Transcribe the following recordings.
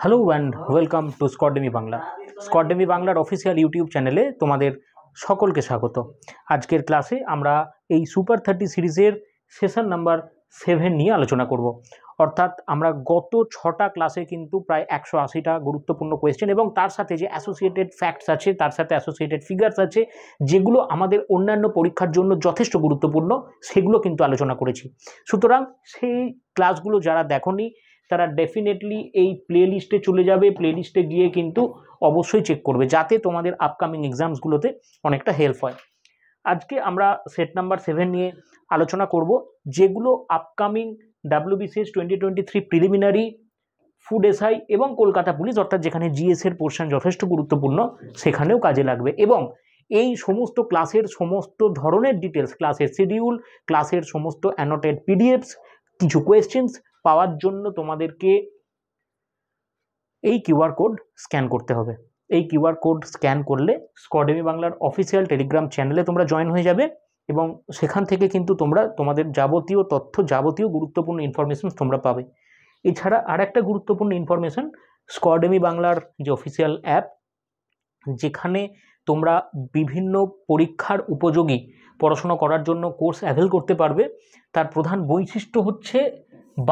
Hello and welcome to স্কডেমি বাংলা স্কটডেমি বাংলার অফিসিয়াল ইউটিউব চ্যানেলে তোমাদের সকলকে স্বাগত আজকের ক্লাসে আমরা এই সুপার থার্টি সিরিজের সেশন নাম্বার সেভেন নিয়ে আলোচনা করব অর্থাৎ আমরা গত ছটা ক্লাসে কিন্তু প্রায় একশো আশিটা গুরুত্বপূর্ণ কোয়েশ্চেন এবং তার সাথে যে অ্যাসোসিয়েটেড ফ্যাক্টস আছে তার সাথে অ্যাসোসিয়েটেড ফিগার্স আছে যেগুলো আমাদের অন্যান্য পরীক্ষার জন্য যথেষ্ট গুরুত্বপূর্ণ সেগুলো কিন্তু আলোচনা করেছি সুতরাং সেই ক্লাসগুলো যারা দেখনি তারা ডেফিনেটলি এই প্লে লিস্টে চলে যাবে প্লে লিস্টে গিয়ে কিন্তু অবশ্যই চেক করবে যাতে তোমাদের আপকামিং এক্সামসগুলোতে অনেকটা হেল্প হয় আজকে আমরা সেট নাম্বার সেভেন নিয়ে আলোচনা করব যেগুলো upcoming WBCS twenty twenty three preliminary food SI এবং কলকাতা পুলিশ অর্থাৎ যেখানে জিএসের পোর্শন যথেষ্ট গুরুত্বপূর্ণ সেখানেও কাজে লাগবে এবং এই সমস্ত ক্লাসের সমস্ত ধরনের ডিটেলস ক্লাসের শিডিউল ক্লাসের সমস্ত অ্যানোটেড পিডিএফস কিছু কোয়েশ্চেন্স পাওয়ার জন্য তোমাদেরকে এই কিউআর কোড স্ক্যান করতে হবে এই কিউআর কোড স্ক্যান করলে স্কডেমি বাংলার অফিসিয়াল টেলিগ্রাম চ্যানেলে তোমরা জয়েন হয়ে যাবে এবং সেখান থেকে কিন্তু তোমরা তোমাদের যাবতীয় তথ্য যাবতীয় গুরুত্বপূর্ণ ইনফরমেশন তোমরা পাবে এছাড়া আর একটা গুরুত্বপূর্ণ ইনফরমেশন স্কোয়াডেমি বাংলার যে অফিসিয়াল অ্যাপ যেখানে তোমরা বিভিন্ন পরীক্ষার উপযোগী পড়াশোনা করার জন্য কোর্স অ্যাভেল করতে পারবে তার প্রধান বৈশিষ্ট্য হচ্ছে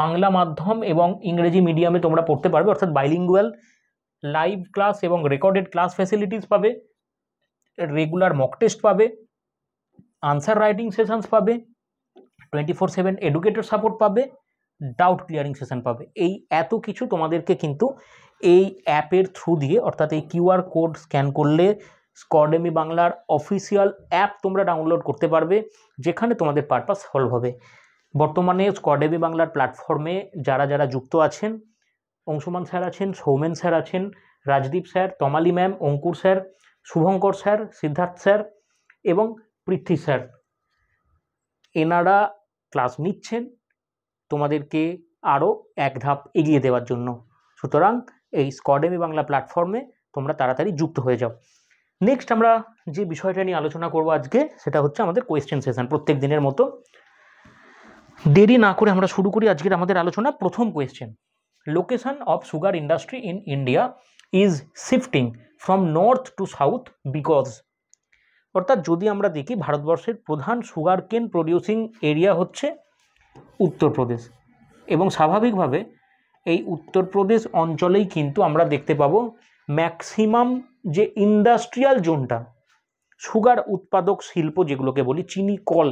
বাংলা মাধ্যম এবং ইংরেজি মিডিয়ামে তোমরা পড়তে পারবে অর্থাৎ বাইলিঙ্গুয়াল লাইভ ক্লাস এবং রেকর্ডেড ক্লাস ফ্যাসিলিটিস পাবে রেগুলার মক টেস্ট পাবে আনসার রাইটিং সেশনস পাবে twenty four seven educator support পাবে ডাউট ক্লিয়ারিং সেশন পাবে এই এত কিছু তোমাদেরকে কিন্তু এই অ্যাপের থ্রু দিয়ে অর্থাৎ এই কিউআর কোড স্ক্যান করলে স্কডেমি বাংলার অফিসিয়াল অ্যাপ তোমরা ডাউনলোড করতে পারবে যেখানে তোমাদের পারপাস সলভ হবে বর্তমানে স্কডেমি বাংলার প্ল্যাটফর্মে যারা যারা যুক্ত আছেন অংশুমান স্যার আছেন সৌমেন স্যার আছেন Rajdeep sir Tamali ma'am Ankur sir Shubhankar sir Siddhartha sir এবং পৃথ্বী স্যার এনারা ক্লাস নিচ্ছেন তোমাদেরকে আরও এক ধাপ এগিয়ে দেওয়ার জন্য সুতরাং এই স্কডেমি বাংলা প্ল্যাটফর্মে তোমরা তাড়াতাড়ি যুক্ত হয়ে যাও নেক্সট আমরা যে বিষয়টা নিয়ে আলোচনা করব আজকে সেটা হচ্ছে আমাদের কোয়েশ্চেন সেশন প্রত্যেক দিনের মতো দেরি না করে আমরা শুরু করি আজকের আমাদের আলোচনা প্রথম question location of sugar industry in India is shifting from north to south because অর্থাৎ যদি আমরা দেখি ভারতবর্ষের প্রধান সুগার কেন প্রডিউসিং এরিয়া হচ্ছে উত্তরপ্রদেশ এবং স্বাভাবিকভাবে এই উত্তরপ্রদেশ অঞ্চলেই কিন্তু আমরা দেখতে পাবো ম্যাক্সিমাম যে ইন্ডাস্ট্রিয়াল জোনটা সুগার উৎপাদক শিল্প যেগুলোকে বলি চিনি কল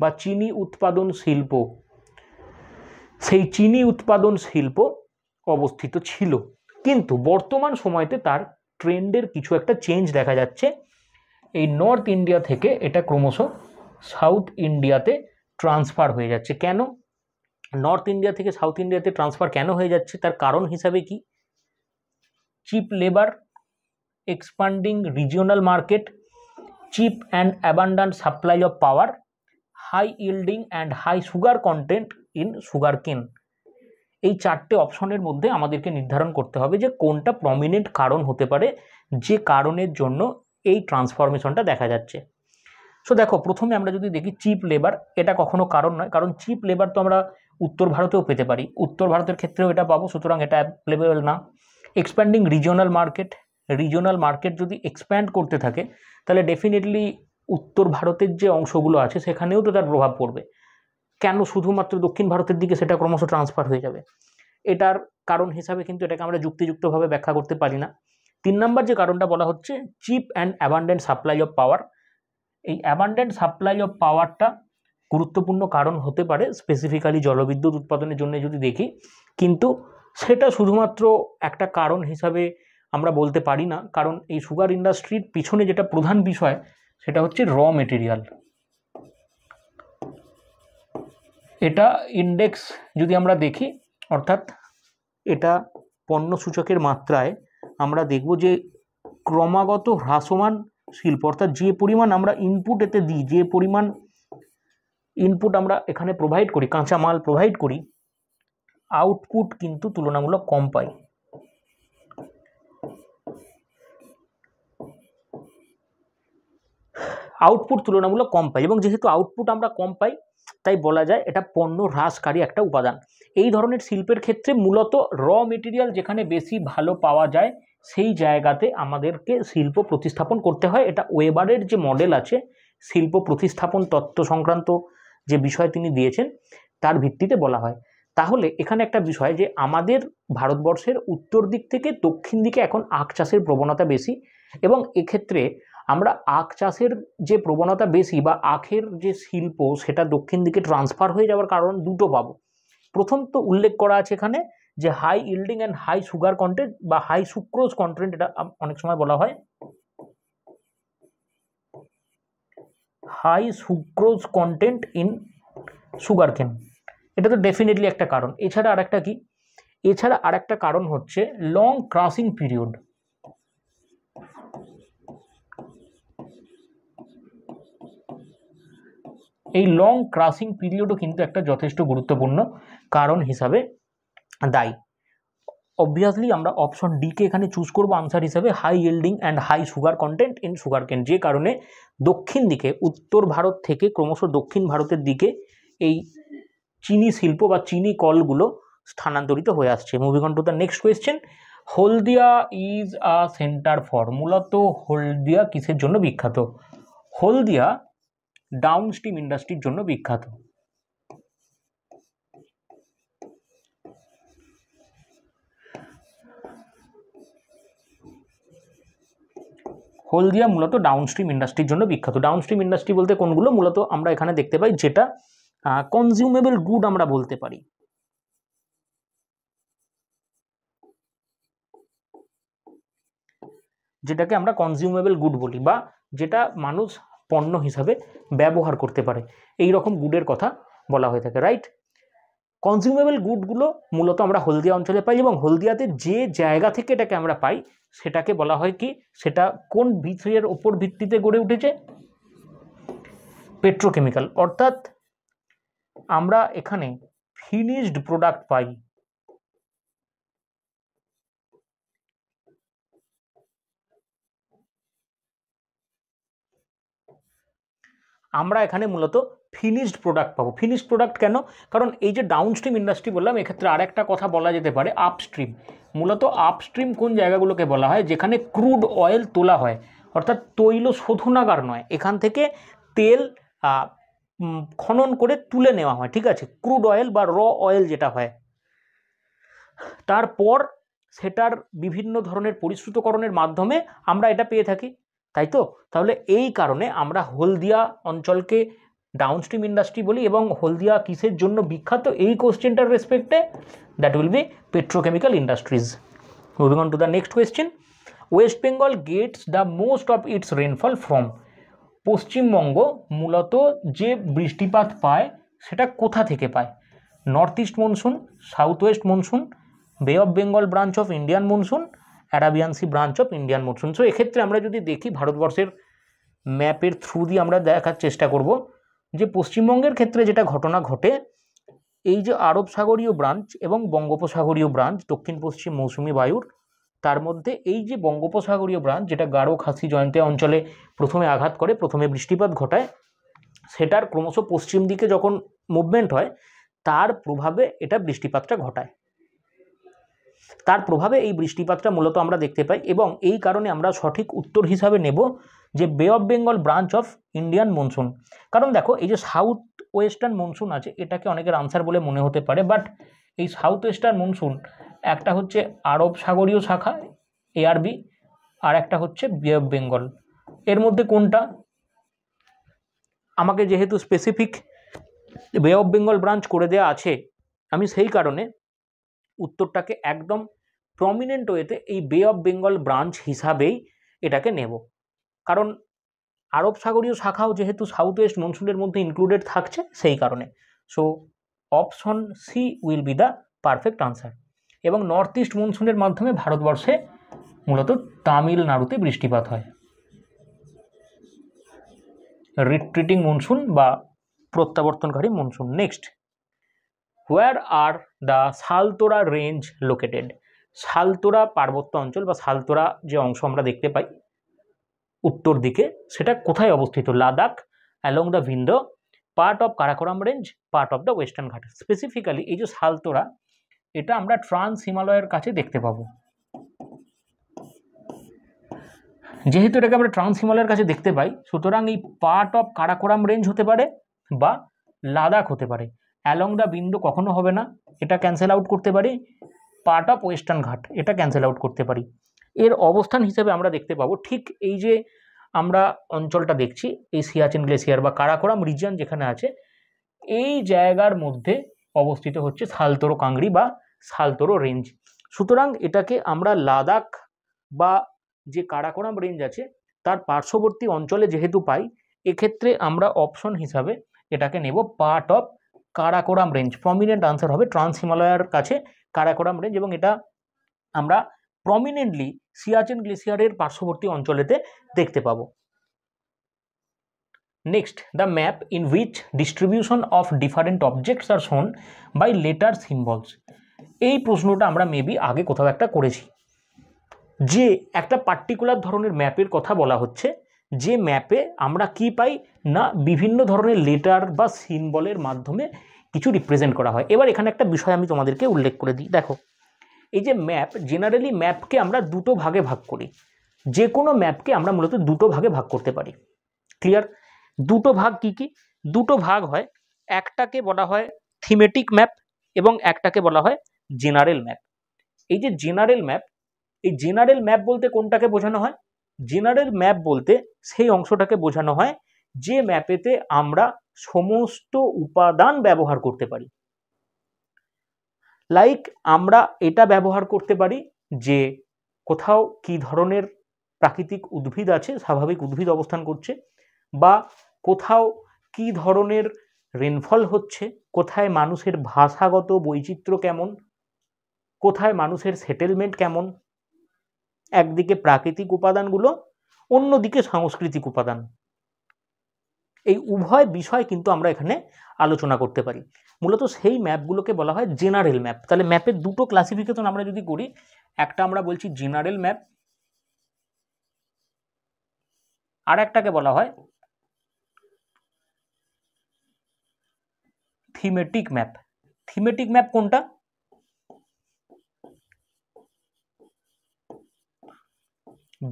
বা চিনি উৎপাদন শিল্প সেই চিনি উৎপাদন শিল্প অবস্থিত ছিল কিন্তু বর্তমান সময়তে তার ট্রেন্ডের কিছু একটা চেঞ্জ দেখা যাচ্ছে এই নর্থ ইন্ডিয়া থেকে এটা ক্রমশ সাউথ ইন্ডিয়াতে ট্রান্সফার হয়ে যাচ্ছে কেন নর্থ ইন্ডিয়া থেকে সাউথ ইন্ডিয়াতে ট্রান্সফার কেন হয়ে যাচ্ছে তার কারণ হিসাবে কি cheap labour expanding regional market cheap and abundant supply of power high yielding and high sugar content in sugar cane এই চারটে অপশনের মধ্যে আমাদেরকে নির্ধারণ করতে হবে যে কোনটা প্রমিনেন্ট কারণ হতে পারে যে কারণের জন্য এই ট্রান্সফরমেশনটা দেখা যাচ্ছে সো দেখো প্রথমে আমরা যদি দেখি চিপ লেবার এটা কখনো কারণ নয় কারণ চিপ লেবার তো আমরা উত্তর ভারতেও পেতে পারি উত্তর ভারতের ক্ষেত্রেও এটা পাবো সুতরাং এটা অ্যাভেলেবেল না expanding regional market regional market যদি এক্সপ্যান্ড করতে থাকে তাহলে ডেফিনেটলি উত্তর ভারতের যে অংশগুলো আছে সেখানেও তো তার প্রভাব পড়বে কেন শুধুমাত্র দক্ষিণ ভারতের দিকে সেটা ক্রমশ ট্রান্সফার হয়ে যাবে এটার কারণ হিসাবে কিন্তু এটাকে আমরা যুক্তিযুক্তভাবে ব্যাখ্যা করতে পারি না তিন নম্বর যে কারণটা বলা হচ্ছে cheap and abundant supply of power এই অ্যাবান্ডেন্ট সাপ্লাই অফ পাওয়ারটা গুরুত্বপূর্ণ কারণ হতে পারে স্পেসিফিক্যালি জলবিদ্যুৎ উৎপাদনের জন্য যদি দেখি কিন্তু সেটা শুধুমাত্র একটা কারণ হিসাবে আমরা বলতে পারি না কারণ এই সুগার ইন্ডাস্ট্রির পিছনে যেটা প্রধান বিষয় সেটা হচ্ছে র মেটেরিয়াল এটা ইন্ডেক্স যদি আমরা দেখি অর্থাৎ এটা পণ্য সূচকের মাত্রায় আমরা দেখব যে ক্রমাগত হ্রাসমান শিল্প অর্থাৎ যে পরিমাণ আমরা ইনপুট এতে দিই যে পরিমাণ ইনপুট আমরা এখানে প্রোভাইড করি কাঁচামাল প্রোভাইড করি আউটপুট কিন্তু তুলনামূলক কম পাই আউটপুট তুলনামূলক কম পাই এবং যেহেতু আউটপুট আমরা কম পাই তাই বলা যায় এটা পণ্য হ্রাসকারী একটা উপাদান এই ধরনের শিল্পের ক্ষেত্রে মূলত র মেটেরিয়াল যেখানে বেশি ভালো পাওয়া যায় সেই জায়গাতে আমাদেরকে শিল্প প্রতিস্থাপন করতে হয় এটা ওয়েবারের যে মডেল আছে শিল্প প্রতিস্থাপন তত্ত্ব সংক্রান্ত যে বিষয় তিনি দিয়েছেন তার ভিত্তিতে বলা হয় তাহলে এখানে একটা বিষয় যে আমাদের ভারতবর্ষের উত্তর দিক থেকে দক্ষিণ দিকে এখন আখ চাষের প্রবণতা বেশি এবং এক্ষেত্রে আমরা আখ চাষের যে প্রবণতা বেশি বা আখের যে শিল্প সেটা দক্ষিণ দিকে ট্রান্সফার হয়ে যাওয়ার কারণ দুটো পাবো প্রথম তো উল্লেখ করা আছে এখানে যে high yielding and high sugar content বা হাই সুক্রোজ কন্টেন্ট এটা অনেক সময় বলা হয় high sucrose content in sugar cane এটা তো ডেফিনেটলি একটা কারণ এছাড়া আর একটা কি এছাড়া আর একটা কারণ হচ্ছে লং ক্রাসিং পিরিয়ড এই লং ক্রাসিং পিরিয়ডও কিন্তু একটা যথেষ্ট গুরুত্বপূর্ণ কারণ হিসাবে দায়ী অবভিয়াসলি আমরা অপশন ডিকে এখানে চুজ করব আনসার হিসেবে high yielding and high sugar content in sugar cane যে কারণে দক্ষিণ দিকে উত্তর ভারত থেকে ক্রমশ দক্ষিণ ভারতের দিকে এই চিনি শিল্প বা চিনি কলগুলো স্থানান্তরিত হয়ে আসছে moving on to the next question Haldia is a centre for মূলত হলদিয়া কিসের জন্য বিখ্যাত হলদিয়া ডাউন স্টিম ইন্ডাস্ট্রির জন্য বিখ্যাত হলদিয়া মূলত ডাউনস্ট্রিম ইন্ডাস্ট্রির জন্য বিখ্যাত ডাউনস্ট্রিম ইন্ডাস্ট্রি বলতে কোনগুলো মূলত আমরা এখানে দেখতে পাই যেটা কনজিউমেবল গুড আমরা বলতে পারি যেটাকে আমরা কনজিউমেবল গুড বলি বা যেটা মানুষ পণ্য হিসাবে ব্যবহার করতে পারে এই রকম গুডের কথা বলা হয়ে থাকে রাইট কনজিউমেবল গুডগুলো মূলত আমরা হলদিয়া অঞ্চলে পাই এবং হলদিয়াতে যে জায়গা থেকে এটাকে আমরা পাই সেটাকে বলা হয় কি সেটা কোন বিষয়ের ওপর ভিত্তিতে গড়ে উঠেছে পেট্রোকেমিক্যাল অর্থাৎ আমরা এখানে ফিনিশড প্রোডাক্ট পাই আমরা এখানে মূলত ফিনিশড প্রোডাক্ট পাবো ফিনিশড প্রোডাক্ট কেন কারণ এই যে ডাউনস্ট্রিম ইন্ডাস্ট্রি বললাম এক্ষেত্রে আর একটা কথা বলা যেতে পারে আপস্ট্রিম মূলত আপস্ট্রিম কোন জায়গাগুলোকে বলা হয় যেখানে ক্রুড অয়েল তোলা হয় অর্থাৎ তৈল শোধনাগার নয় এখান থেকে তেল খনন করে তুলে নেওয়া হয় ঠিক আছে ক্রুড অয়েল বা র অয়েল যেটা হয় তারপর সেটার বিভিন্ন ধরনের পরিশ্রুতকরণের মাধ্যমে আমরা এটা পেয়ে থাকি তাই তো তাহলে এই কারণে আমরা হলদিয়া অঞ্চলকে ডাউনস্ট্রিম ইন্ডাস্ট্রি বলি এবং হলদিয়া কিসের জন্য বিখ্যাত এই কোশ্চেনটার রেসপেক্টে that will be petrochemical industries moving on to the next question West Bengal gets the most of its rainfall from Paschimbanga মূলত যে বৃষ্টিপাত পায় সেটা কোথা থেকে পায় north east monsoon south west monsoon Bay of Bengal branch of Indian monsoon Arabian Sea branch of Indian monsoon so এক্ষেত্রে আমরা যদি দেখি ভারতবর্ষের ম্যাপের থ্রু দিয়ে আমরা দেখার চেষ্টা করব যে পশ্চিমবঙ্গের ক্ষেত্রে যেটা ঘটনা ঘটে এই যে আরব সাগরীয় ব্রাঞ্চ এবং বঙ্গোপসাগরীয় ব্রাঞ্চ দক্ষিণ পশ্চিম মৌসুমি বায়ুর তার মধ্যে এই যে বঙ্গোপসাগরীয় ব্রাঞ্চ যেটা গাঢ় খাসি জয়ন্তী অঞ্চলে প্রথমে আঘাত করে প্রথমে বৃষ্টিপাত ঘটায় সেটার ক্রমশ পশ্চিম দিকে যখন মুভমেন্ট হয় তার প্রভাবে এটা বৃষ্টিপাতটা ঘটায় তার প্রভাবে এই বৃষ্টিপাতটা মূলত আমরা দেখতে পাই এবং এই কারণে আমরা সঠিক উত্তর হিসাবে নেব যে Bay of Bengal branch of Indian monsoon কারণ দেখো এই যে সাউথ ওয়েস্টার্ন মনসুন আছে এটাকে অনেকের আনসার বলে মনে হতে পারে বাট এই সাউথ ওয়েস্টার্ন মনসুন একটা হচ্ছে আরব সাগরীয় শাখা এআরবি আর একটা হচ্ছে বে অফ বেঙ্গল এর মধ্যে কোনটা আমাকে যেহেতু স্পেসিফিক বে অফ বেঙ্গল ব্রাঞ্চ করে দেওয়া আছে আমি সেই কারণে উত্তরটাকে একদম প্রমিনেন্ট ওয়েতে এই বে অফ বেঙ্গল ব্রাঞ্চ হিসাবেই এটাকে নেব কারণ আরব সাগরীয় শাখাও যেহেতু সাউথ ওয়েস্ট মনসুনের মধ্যে ইনক্লুডেড থাকছে সেই কারণে so option C will be the perfect answer এবং নর্থ ইস্ট মনসুনের মাধ্যমে ভারতবর্ষে মূলত তামিলনাড়ুতে বৃষ্টিপাত হয় রিট্রিটিং মনসুন বা প্রত্যাবর্তনকারী monsoon next where are the Saltoro range located Saltoro পার্বত্য অঞ্চল বা সালতোরা যে অংশ আমরা দেখতে পাই উত্তর দিকে সেটা কোথায় অবস্থিত Ladakh along the Vindhya part of Karakoram range part of the western Ghat specifically এই যে সালতোরা এটা আমরা ট্রান্স হিমালয়ের কাছে দেখতে পাবো যেহেতু এটাকে আমরা ট্রান্স হিমালয়ের কাছে দেখতে পাই সুতরাং এই পার্ট অফ কারাকোরাম রেঞ্জ হতে পারে বা লাদাখ হতে পারে অ্যালং দ্য বিন্দু কখনো হবে না এটা ক্যান্সেল আউট করতে পারি পার্ট অফ ওয়েস্টার্ন ঘাট এটা ক্যান্সেল আউট করতে পারি এর অবস্থান হিসেবে আমরা দেখতে পাবো ঠিক এই যে আমরা অঞ্চলটা দেখছি এই সিয়াচেন গ্লেসিয়ার বা কারাকোরাম রিজিয়ান যেখানে আছে এই জায়গার মধ্যে অবস্থিত হচ্ছে সালতোরো কাংড়ি বা সালতোরো রেঞ্জ সুতরাং এটাকে আমরা লাদাখ বা যে কারাকোরাম রেঞ্জ আছে তার পার্শ্ববর্তী অঞ্চলে যেহেতু পাই এক্ষেত্রে আমরা অপশন হিসাবে এটাকে নেব part of Karakoram range prominent answer হবে ট্রান্স হিমালয়ার কাছে কারাকোরাম রেঞ্জ এবং এটা আমরা প্রমিনেন্টলি সিয়াচেন গ্লেসিয়ারের পার্শ্ববর্তী অঞ্চলেতে দেখতে পাবো next the map in which distribution of different objects are shown by letter symbols এই প্রশ্নটা আমরা মেবি আগে কোথাও একটা করেছি যে একটা পার্টিকুলার ধরনের ম্যাপের কথা বলা হচ্ছে যে ম্যাপে আমরা কি পাই না বিভিন্ন ধরনের লেটার বা সিম্বলের মাধ্যমে কিছু রিপ্রেজেন্ট করা হয় এবার এখানে একটা বিষয় আমি তোমাদেরকে উল্লেখ করে দিই দেখো এই যে ম্যাপ জেনারেলি ম্যাপকে আমরা দুটো ভাগে ভাগ করি যে কোনো ম্যাপকে আমরা মূলত দুটো ভাগে ভাগ করতে পারি ক্লিয়ার দুটো ভাগ কি কি দুটো ভাগ হয় একটাকে বলা হয় থিমেটিক ম্যাপ এবং একটাকে বলা হয় জেনারেল ম্যাপ এই যে জেনারেল ম্যাপ এই জেনারেল ম্যাপ বলতে কোনটাকে বোঝানো হয় জেনারেল ম্যাপ বলতে সেই অংশটাকে বোঝানো হয় যে ম্যাপেতে আমরা সমস্ত উপাদান ব্যবহার করতে পারি লাইক আমরা এটা ব্যবহার করতে পারি যে কোথাও কি ধরনের প্রাকৃতিক উদ্ভিদ আছে স্বাভাবিক উদ্ভিদ অবস্থান করছে বা কোথাও কি ধরনের রেনফল হচ্ছে কোথায় মানুষের ভাষাগত বৈচিত্র্য কেমন কোথায় মানুষের সেটেলমেন্ট কেমন একদিকে প্রাকৃতিক উপাদানগুলো অন্যদিকে সাংস্কৃতিক উপাদান এই উভয় বিষয় কিন্তু আমরা এখানে আলোচনা করতে পারি মূলত সেই ম্যাপগুলোকে বলা হয় জেনারেল ম্যাপ তাহলে ম্যাপের দুটো ক্লাসিফিকেশন আমরা যদি করি একটা আমরা বলছি জেনারেল ম্যাপ আর একটাকে বলা হয় থিমেটিক ম্যাপ থিমেটিক ম্যাপ কোনটা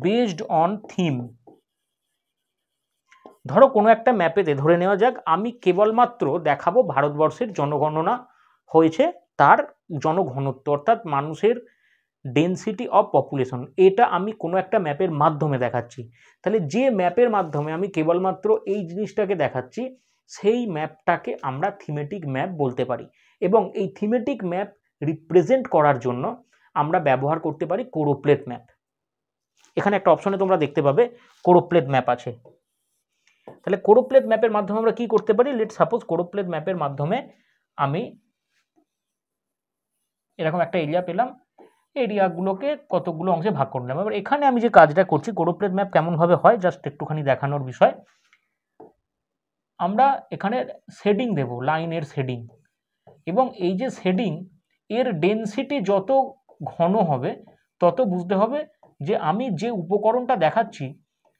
বেসড অন থিম ধরো কোনো একটা ম্যাপেতে ধরে নেওয়া যাক আমি কেবলমাত্র দেখাবো ভারতবর্ষের জনগণনা হয়েছে তার জনঘনত্ব অর্থাৎ মানুষের ডেনসিটি অফ পপুলেশন এটা আমি কোনো একটা ম্যাপের মাধ্যমে দেখাচ্ছি তাহলে যে ম্যাপের মাধ্যমে আমি কেবলমাত্র এই জিনিসটাকে দেখাচ্ছি সেই ম্যাপটাকে আমরা থিমেটিক ম্যাপ বলতে পারি এবং এই থিমেটিক ম্যাপ রিপ্রেজেন্ট করার জন্য আমরা ব্যবহার করতে পারি কোরোপ্লেট ম্যাপ এখানে একটা অপশনে তোমরা দেখতে পাবে কোরোপ্লেট ম্যাপ আছে তাহলে কোরোপ্লেট ম্যাপের মাধ্যমে আমরা কি করতে পারি লেট সাপোজ কোরোপ্লেট ম্যাপের মাধ্যমে আমি এরকম একটা এরিয়া পেলাম এরিয়াগুলোকে কতগুলো অংশে ভাগ করে নিলাম এবার এখানে আমি যে কাজটা করছি কোরোপ্লেট ম্যাপ কেমনভাবে হয় জাস্ট একটুখানি দেখানোর বিষয় আমরা এখানে শেডিং দেব লাইনের শেডিং এবং এই যে শেডিং এর ডেনসিটি যত ঘন হবে তত বুঝতে হবে যে আমি যে উপকরণটা দেখাচ্ছি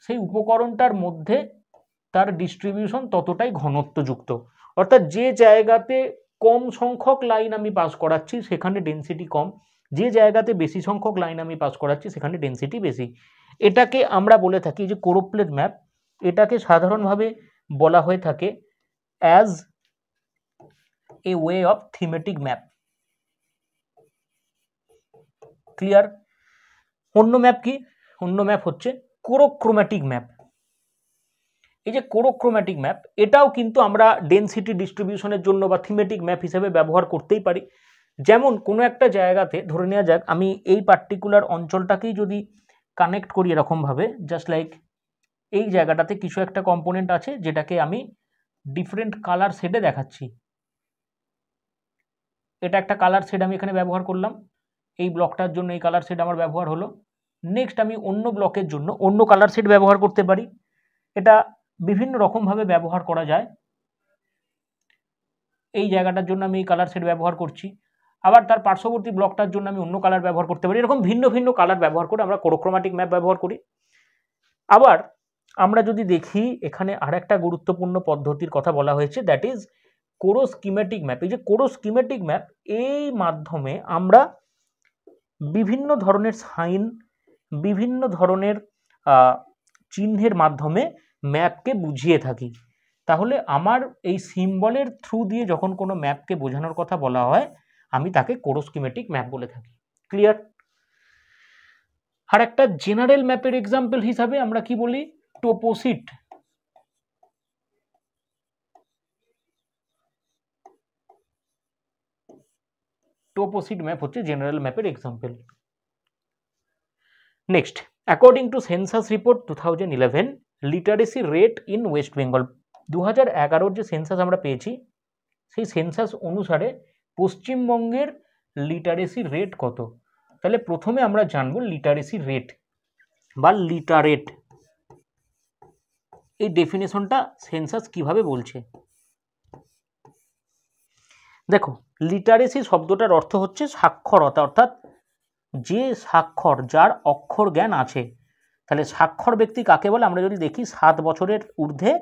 সেই উপকরণটার মধ্যে তার ডিস্ট্রিবিউশন ততটাই ঘনত্বযুক্ত অর্থাৎ যে জায়গাতে কম সংখ্যক লাইন আমি পাস করাচ্ছি সেখানে ডেনসিটি কম যে জায়গাতে বেশি সংখ্যক লাইন আমি পাস করাচ্ছি সেখানে ডেনসিটি বেশি এটাকে আমরা বলে থাকি যে কোরোপ্লেট ম্যাপ এটাকে সাধারণভাবে বলা হয়ে থাকে as a way of thematic map clear অন্য ম্যাপ কি অন্য ম্যাপ হচ্ছে কোরোক্রোম্যাটিক ম্যাপ এই যে কোরোক্রোম্যাটিক ম্যাপ এটাও কিন্তু আমরা ডেন্সিটি ডিস্ট্রিবিউশনের জন্য বা থিমেটিক ম্যাপ হিসেবে ব্যবহার করতেই পারি যেমন কোনো একটা জায়গাতে ধরে নেওয়া যাক আমি এই পার্টিকুলার অঞ্চলটাকেই যদি কানেক্ট করি এরকমভাবে জাস্ট লাইক এই জায়গাটাতে কিছু একটা কম্পোনেন্ট আছে যেটাকে আমি ডিফারেন্ট কালার শেডে দেখাচ্ছি এটা একটা কালার শেড আমি এখানে ব্যবহার করলাম এই ব্লকটার জন্য এই কালার শেড আমার ব্যবহার হলো নেক্সট আমি অন্য ব্লকের জন্য অন্য কালার শেড ব্যবহার করতে পারি এটা বিভিন্ন রকমভাবে ব্যবহার করা যায় এই জায়গাটার জন্য আমি এই কালার সেট ব্যবহার করছি আবার তার পার্শ্ববর্তী ব্লকটার জন্য আমি অন্য কালার ব্যবহার করতে পারি এরকম ভিন্ন ভিন্ন কালার ব্যবহার করে আমরা কোরোক্রোমাটিক ম্যাপ ব্যবহার করি আবার আমরা যদি দেখি এখানে আর একটা গুরুত্বপূর্ণ পদ্ধতির কথা বলা হয়েছে that is choro schematic map এই যে কোরো স্কিমেটিক ম্যাপ এই মাধ্যমে আমরা বিভিন্ন ধরনের সাইন বিভিন্ন ধরনের চিহ্নের মাধ্যমে ম্যাপকে বুঝিয়ে থাকি তাহলে আমার এই সিম্বলের থ্রু দিয়ে যখন কোনো ম্যাপকে বোঝানোর কথা বলা হয় আমি তাকে কোরোস্কিমেটিক ম্যাপ বলে থাকি ক্লিয়ার আর একটা জেনারেল ম্যাপের এক্সাম্পল হিসাবে আমরা কি বলি টোপোসিট টোপোসিট ম্যাপ হচ্ছে জেনারেল ম্যাপের example next according to census report two thousand eleven literacy rate in West Bengal দু হাজার এগারোর যে সেন্সাস আমরা পেয়েছি সেই সেন্সাস অনুসারে পশ্চিমবঙ্গের লিটারেসি রেট কত তাহলে প্রথমে আমরা জানব লিটারেসি রেট বা লিটারেট এই ডেফিনেশনটা সেন্সাস কিভাবে বলছে দেখো লিটারেসি শব্দটার অর্থ হচ্ছে সাক্ষরতা অর্থাৎ যে সাক্ষর যার অক্ষর জ্ঞান আছে তাহলে স্বাক্ষর ব্যক্তি কাকে বলে আমরা যদি দেখি সাত বছরের ঊর্ধ্বে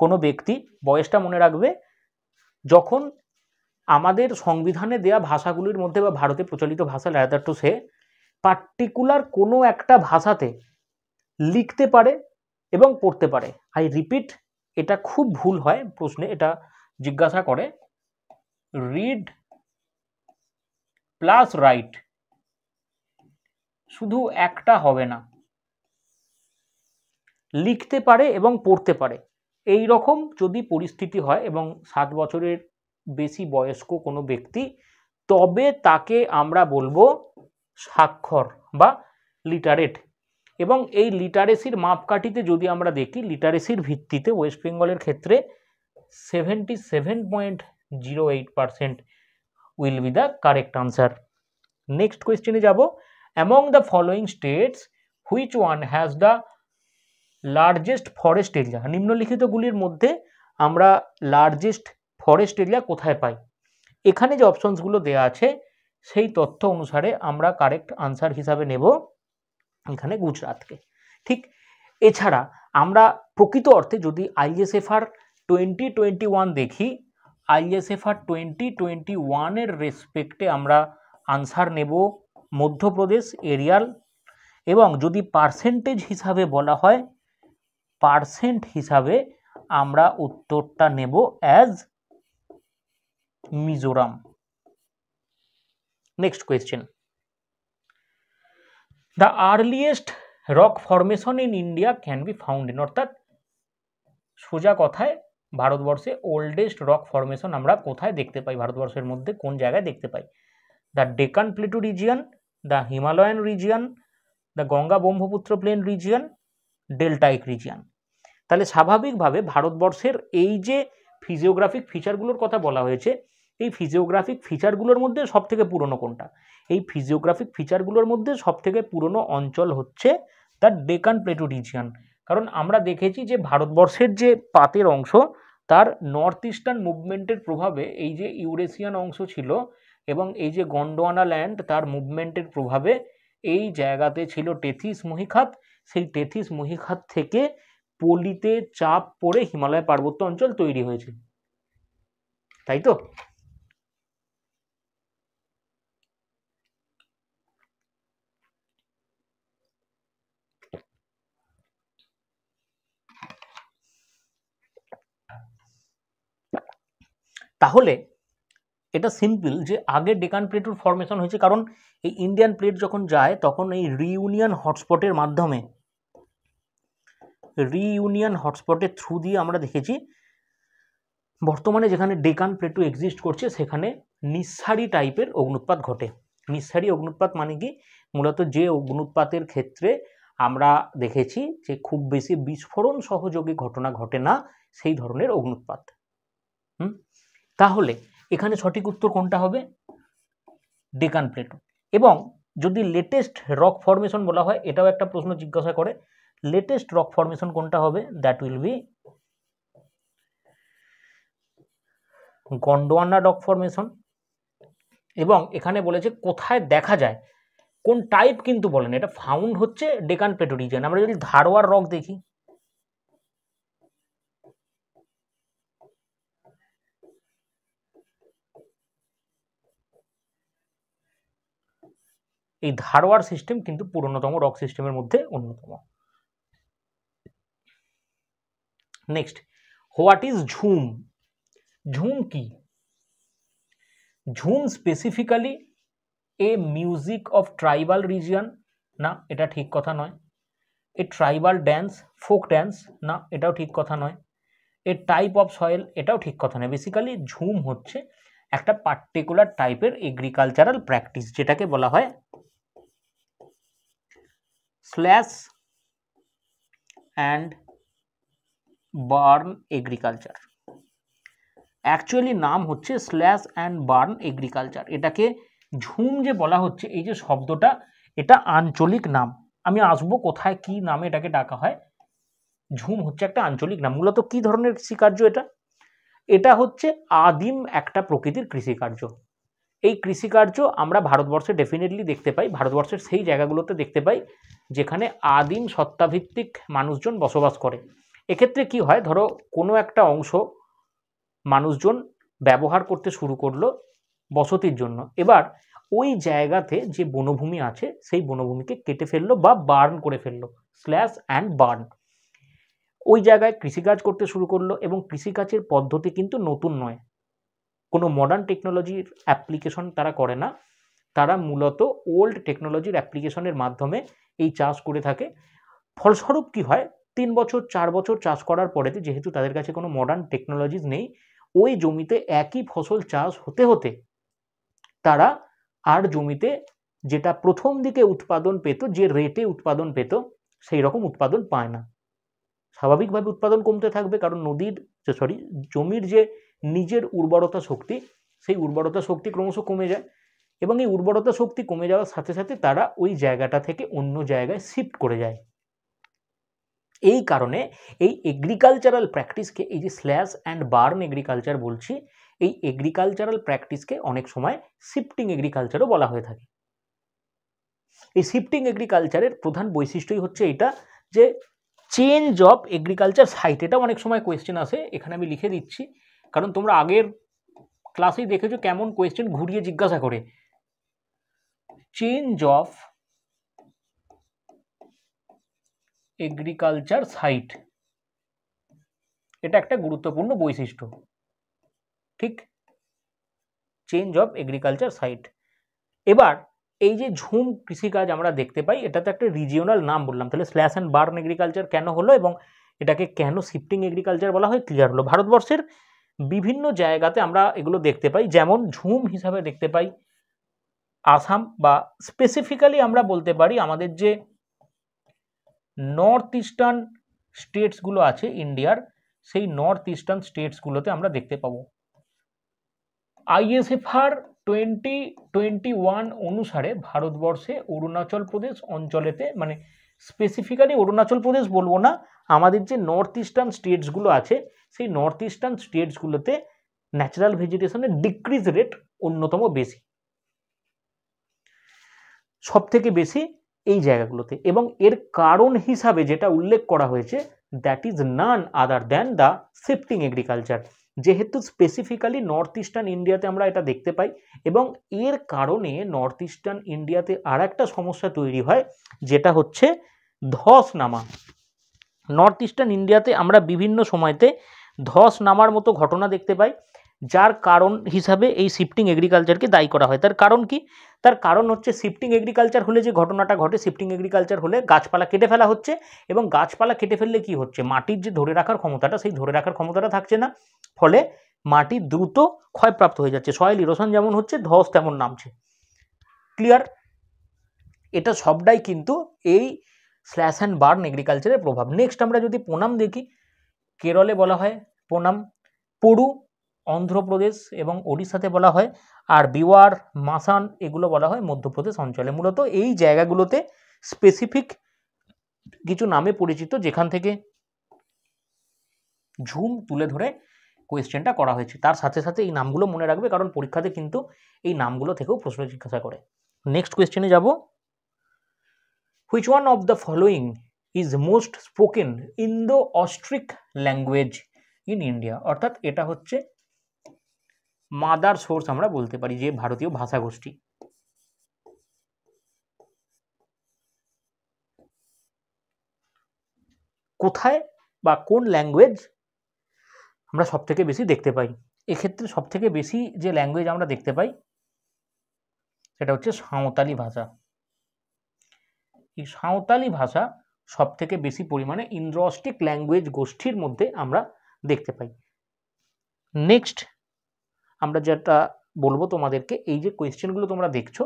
কোনো ব্যক্তি বয়সটা মনে রাখবে যখন আমাদের সংবিধানে দেয়া ভাষাগুলির মধ্যে বা ভারতে প্রচলিত ভাষা লেদার টু সে পার্টিকুলার কোনো একটা ভাষাতে লিখতে পারে এবং পড়তে পারে আই রিপিট এটা খুব ভুল হয় প্রশ্নে এটা জিজ্ঞাসা করে রিড প্লাস রাইট শুধু একটা হবে না লিখতে পারে এবং পড়তে পারে এই রকম যদি পরিস্থিতি হয় এবং সাত বছরের বেশি বয়স্ক কোনো ব্যক্তি তবে তাকে আমরা বলবো স্বাক্ষর বা লিটারেট এবং এই লিটারেসির মাপকাঠিতে যদি আমরা দেখি লিটারেসির ভিত্তিতে ওয়েস্ট বেঙ্গলের ক্ষেত্রে seventy seven point zero eight percent will be the correct answer next কোয়েশ্চেনে যাব among the following states which one has the largest forest area নিম্নলিখিতগুলির মধ্যে আমরা লার্জেস্ট ফরেস্ট এরিয়া কোথায় পাই এখানে যে অপশনসগুলো দেয়া আছে সেই তথ্য অনুসারে আমরা কারেক্ট আনসার হিসাবে নেব এখানে গুজরাটকে ঠিক এছাড়া আমরা প্রকৃত অর্থে যদি আইএসএফআর টোয়েন্টি টোয়েন্টি ওয়ান দেখি আইএসএফআর টোয়েন্টি টোয়েন্টি ওয়ানের রেসপেক্টে আমরা আনসার নেব মধ্যপ্রদেশ এরিয়াল এবং যদি পার্সেন্টেজ হিসাবে বলা হয় পার্সেন্ট হিসাবে আমরা উত্তরটা নেব as Mizoram next question the earliest rock formation in India can be found in অর্থাৎ সোজা কথায় ভারতবর্ষে ওল্ডেস্ট রক ফরমেশন আমরা কোথায় দেখতে পাই ভারতবর্ষের মধ্যে কোন জায়গায় দেখতে পাই the Deccan plateau region the Himalayan region the Ganga Brahmaputra plain region deltaic region তাহলে স্বাভাবিকভাবে ভারতবর্ষের এই যে ফিজিওগ্রাফিক ফিচারগুলোর কথা বলা হয়েছে এই ফিজিওগ্রাফিক ফিচারগুলোর মধ্যে সবথেকে পুরনো কোনটা এই ফিজিওগ্রাফিক ফিচারগুলোর মধ্যে সবথেকে পুরনো অঞ্চল হচ্ছে দ্য ডেকান প্লেটো রিজিয়ান কারণ আমরা দেখেছি যে ভারতবর্ষের যে পাতের অংশ তার নর্থ ইস্টার্ন মুভমেন্টের প্রভাবে এই যে ইউরেশিয়ান অংশ ছিল এবং এই যে গন্ডোয়ানা ল্যান্ড তার মুভমেন্টের প্রভাবে এই জায়গাতে ছিল টেথিস মহিখাত সেই টেথিস মহিখাত থেকে পলিতে চাপ পড়ে হিমালয় পার্বত্য অঞ্চল তৈরি হয়েছে তাই তো তাহলে এটা সিম্পল যে আগে ডেকান প্লেটুর ফরমেশন হয়েছে কারণ এই ইন্ডিয়ান প্লেট যখন যায় তখন এই রিউনিয়ন হটস্পটের মাধ্যমে রিইউনিয়ন হটস্পটের থ্রু দিয়ে আমরা দেখেছি বর্তমানে যেখানে ডেকান প্লেটু এক্সিস্ট করছে সেখানে নিঃসারি টাইপের অগ্নুৎপাত ঘটে নিঃসারি অগ্নুৎপাত মানে কি মূলত যে অগ্নুৎপাতের ক্ষেত্রে আমরা দেখেছি যে খুব বেশি বিস্ফোরণ সহযোগী ঘটনা ঘটে না সেই ধরনের অগ্নুৎপাত হুম তাহলে এখানে সঠিক উত্তর কোনটা হবে ডেকান প্লেটু এবং যদি লেটেস্ট রক ফরমেশন বলা হয় এটাও একটা প্রশ্ন জিজ্ঞাসা করে লেটেস্ট রক ফর্মেশন কোনটা হবে that will be Gondwana rock formation এবং এখানে বলেছে কোথায় দেখা যায় কোন টাইপ কিন্তু বলেন এটা ফাউন্ড হচ্ছে ডেকান পেটো আমরা যদি ধারোয়ার রক দেখি এই ধারোয়ার সিস্টেম কিন্তু পুরনোতম রক সিস্টেমের মধ্যে অন্যতম next what is jhum jhum কি jhum specifically a music of tribal region না এটা ঠিক কথা নয় a tribal dance folk dance না এটাও ঠিক কথা নয় এ টাইপ অফ সয়েল এটাও ঠিক কথা নয় বেসিক্যালি ঝুম হচ্ছে একটা পার্টিকুলার টাইপের এগ্রিকালচারাল প্র্যাকটিস যেটাকে বলা হয় slash and burn agriculture actually নাম হচ্ছে স্ল্যাশ অ্যান্ড বার্ন এগ্রিকালচার এটাকে ঝুম যে বলা হচ্ছে এই যে শব্দটা এটা আঞ্চলিক নাম আমি আসব কোথায় কি নামে এটাকে ডাকা হয় ঝুম হচ্ছে একটা আঞ্চলিক নাম মূলত কি ধরনের কৃষিকার্য এটা এটা হচ্ছে আদিম একটা প্রকৃতির কৃষিকার্য এই কৃষিকার্য আমরা ভারতবর্ষে ডেফিনেটলি দেখতে পাই ভারতবর্ষের সেই জায়গাগুলোতে দেখতে পাই যেখানে আদিম সত্তাভিত্তিক মানুষজন বসবাস করে এক্ষেত্রে কি হয় ধরো কোনো একটা অংশ মানুষজন ব্যবহার করতে শুরু করলো বসতির জন্য এবার ওই জায়গাতে যে বনভূমি আছে সেই বনভূমিকে কেটে ফেললো বা বার্ন করে ফেললো স্ল্যাশ অ্যান্ড বার্ন ওই জায়গায় কৃষিকাজ করতে শুরু করলো এবং কৃষিকাজের পদ্ধতি কিন্তু নতুন নয় কোনো মডার্ন টেকনোলজির অ্যাপ্লিকেশন তারা করে না তারা মূলত ওল্ড টেকনোলজির অ্যাপ্লিকেশনের মাধ্যমে এই চাষ করে থাকে ফলস্বরূপ কি হয় তিন বছর চার বছর চাষ করার পরেতে যেহেতু তাদের কাছে কোনো মডার্ন টেকনোলজিস নেই ওই জমিতে একই ফসল চাষ হতে হতে তারা আর জমিতে যেটা প্রথম দিকে উৎপাদন পেত যে রেটে উৎপাদন পেত সেই রকম উৎপাদন পায় না স্বাভাবিকভাবে উৎপাদন কমতে থাকবে কারণ নদীর সরি জমির যে নিজের উর্বরতা শক্তি সেই উর্বরতা শক্তি ক্রমশ কমে যায় এবং এই উর্বরতা শক্তি কমে যাওয়ার সাথে সাথে তারা ওই জায়গাটা থেকে অন্য জায়গায় শিফট করে যায় এই কারণে এই এগ্রিকালচারাল প্র্যাকটিসকে এই যে স্ল্যাশ অ্যান্ড বার্ন এগ্রিকালচার বলছি এই এগ্রিকালচারাল প্র্যাকটিসকে অনেক সময় শিফটিং এগ্রিকালচারও বলা হয়ে থাকে এই শিফটিং এগ্রিকালচারের প্রধান বৈশিষ্ট্যই হচ্ছে এটা যে চেঞ্জ অফ এগ্রিকালচার সাইট এটা অনেক সময় কোয়েশ্চেন আসে এখানে আমি লিখে দিচ্ছি কারণ তোমরা আগের ক্লাসেই দেখেছো কেমন কোয়েশ্চেন ঘুরিয়ে জিজ্ঞাসা করে চেঞ্জ অফ এগ্রিকালচার সাইট এটা একটা গুরুত্বপূর্ণ বৈশিষ্ট্য ঠিক চেঞ্জ অফ এগ্রিকালচার সাইট এবার এই যে ঝুম কৃষিকাজ আমরা দেখতে পাই এটা তো একটা রিজিওনাল নাম বললাম তাহলে স্ল্যাশ অ্যান্ড বার্ন এগ্রিকালচার কেন হলো এবং এটাকে কেন শিফটিং এগ্রিকালচার বলা হয় ক্লিয়ার হলো ভারতবর্ষের বিভিন্ন জায়গাতে আমরা এগুলো দেখতে পাই যেমন ঝুম হিসাবে দেখতে পাই আসাম বা স্পেসিফিক্যালি আমরা বলতে পারি আমাদের যে নর্থ ইস্টার্ন স্টেটসগুলো আছে ইন্ডিয়ার সেই নর্থ ইস্টার্ন স্টেটসগুলোতে আমরা দেখতে পাবো আইএসএফআর টোয়েন্টি টোয়েন্টি ওয়ান অনুসারে ভারতবর্ষে অরুণাচল প্রদেশ অঞ্চলেতে মানে স্পেসিফিক্যালি অরুণাচল প্রদেশ বলবো না আমাদের যে নর্থ ইস্টার্ন স্টেটসগুলো আছে সেই নর্থ ইস্টার্ন স্টেটসগুলোতে ন্যাচারাল ভেজিটেশনের ডিক্রিজ রেট অন্যতম বেশি সব থেকে বেশি এই জায়গাগুলোতে এবং এর কারণ হিসাবে যেটা উল্লেখ করা হয়েছে that is none other than the shifting agriculture যেহেতু স্পেসিফিক্যালি নর্থ ইস্টার্ন ইন্ডিয়াতে আমরা এটা দেখতে পাই এবং এর কারণে নর্থ ইস্টার্ন ইন্ডিয়াতে আর একটা সমস্যা তৈরি হয় যেটা হচ্ছে ধস নামা নর্থ ইস্টার্ন ইন্ডিয়াতে আমরা বিভিন্ন সময়তে ধস নামার মতো ঘটনা দেখতে পাই যার কারণ হিসাবে এই শিফটিং এগ্রিকালচারকে দায়ী করা হয় তার কারণ কি তার কারণ হচ্ছে শিফটিং এগ্রিকালচার হলে যে ঘটনাটা ঘটে শিফটিং এগ্রিকালচার হলে গাছপালা কেটে ফেলা হচ্ছে এবং গাছপালা কেটে ফেললে কি হচ্ছে মাটির যে ধরে রাখার ক্ষমতাটা সেই ধরে রাখার ক্ষমতাটা থাকছে না ফলে মাটি দ্রুত ক্ষয়প্রাপ্ত হয়ে যাচ্ছে সয়েল ইরোশন যেমন হচ্ছে ধস তেমন নামছে ক্লিয়ার এটা সবটাই কিন্তু এই স্ল্যাশ অ্যান্ড বার্ন এগ্রিকালচারের প্রভাব নেক্সট আমরা যদি পোনাম দেখি কেরলে বলা হয় পোনাম পড়ু অন্ধ্রপ্রদেশ এবং ওড়িশাতে বলা হয় আর বিওয়ার মাসান এগুলো বলা হয় মধ্যপ্রদেশ অঞ্চলে মূলত এই জায়গাগুলোতে স্পেসিফিক কিছু নামে পরিচিত যেখান থেকে ঝুম তুলে ধরে কোয়েশ্চেনটা করা হয়েছে তার সাথে সাথে এই নামগুলো মনে রাখবে কারণ পরীক্ষাতে কিন্তু এই নামগুলো থেকেও প্রশ্ন জিজ্ঞাসা করে নেক্সট কোয়েশ্চেনে যাব which one of the following is most spoken Indo Austric language in India অর্থাৎ এটা হচ্ছে মাদার সোর্স আমরা বলতে পারি যে ভারতীয় ভাষা গোষ্ঠী কোথায় বা কোন ল্যাঙ্গুয়েজ আমরা সবথেকে বেশি দেখতে পাই এক্ষেত্রে সবথেকে বেশি যে ল্যাঙ্গুয়েজ আমরা দেখতে পাই সেটা হচ্ছে সাঁওতালি ভাষা এই সাঁওতালি ভাষা সবথেকে বেশি পরিমাণে ইন্দ্রস্টিক ল্যাঙ্গুয়েজ গোষ্ঠীর মধ্যে আমরা দেখতে পাই নেক্সট আমরা যেটা বলবো তোমাদেরকে এই যে কোয়েশ্চেনগুলো তোমরা দেখছো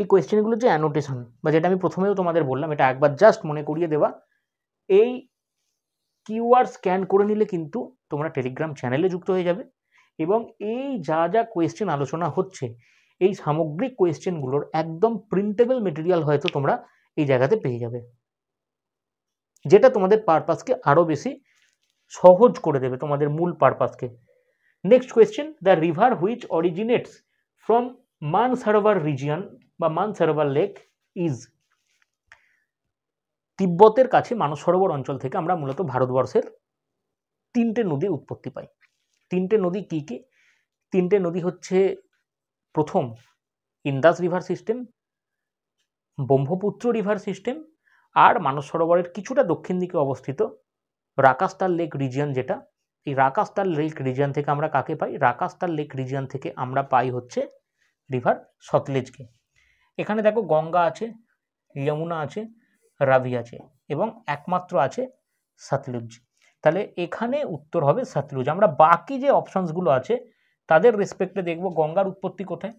এই কোয়েশ্চেনগুলোর যে অ্যানোটেশন বা যেটা আমি প্রথমেও তোমাদের বললাম এটা একবার জাস্ট মনে করিয়ে দেওয়া এই কিউআর স্ক্যান করে নিলে কিন্তু তোমরা টেলিগ্রাম চ্যানেলে যুক্ত হয়ে যাবে এবং এই যা যা কোয়েশ্চেন আলোচনা হচ্ছে এই সামগ্রিক কোয়েশ্চেনগুলোর একদম প্রিন্টেবল মেটেরিয়াল হয়তো তোমরা এই জায়গাতে পেয়ে যাবে যেটা তোমাদের পারপাসকে আরও বেশি সহজ করে দেবে তোমাদের মূল পারপাসকে next question the river which originates from Mansarovar region বা মানসারোভার লেক ইজ তিব্বতের কাছে মানসরোবর অঞ্চল থেকে আমরা মূলত ভারতবর্ষের তিনটে নদীর উৎপত্তি পাই তিনটে নদী কী কী তিনটে নদী হচ্ছে প্রথম Indus river system Brahmaputra river system আর মানস সরোবরের কিছুটা দক্ষিণ দিকে অবস্থিত রাকাস্তার লেক রিজিয়ন যেটা এই রাকাস্তার লেক রিজিয়ান থেকে আমরা কাকে পাই রাকাস্তার লেক রিজিয়ান থেকে আমরা পাই হচ্ছে রিভার সতলেজকে এখানে দেখো গঙ্গা আছে যমুনা আছে রাভি আছে এবং একমাত্র আছে সাতলুজ তাহলে এখানে উত্তর হবে সাতলুজ আমরা বাকি যে অপশানসগুলো আছে তাদের রেসপেক্টে দেখব গঙ্গার উৎপত্তি কোথায়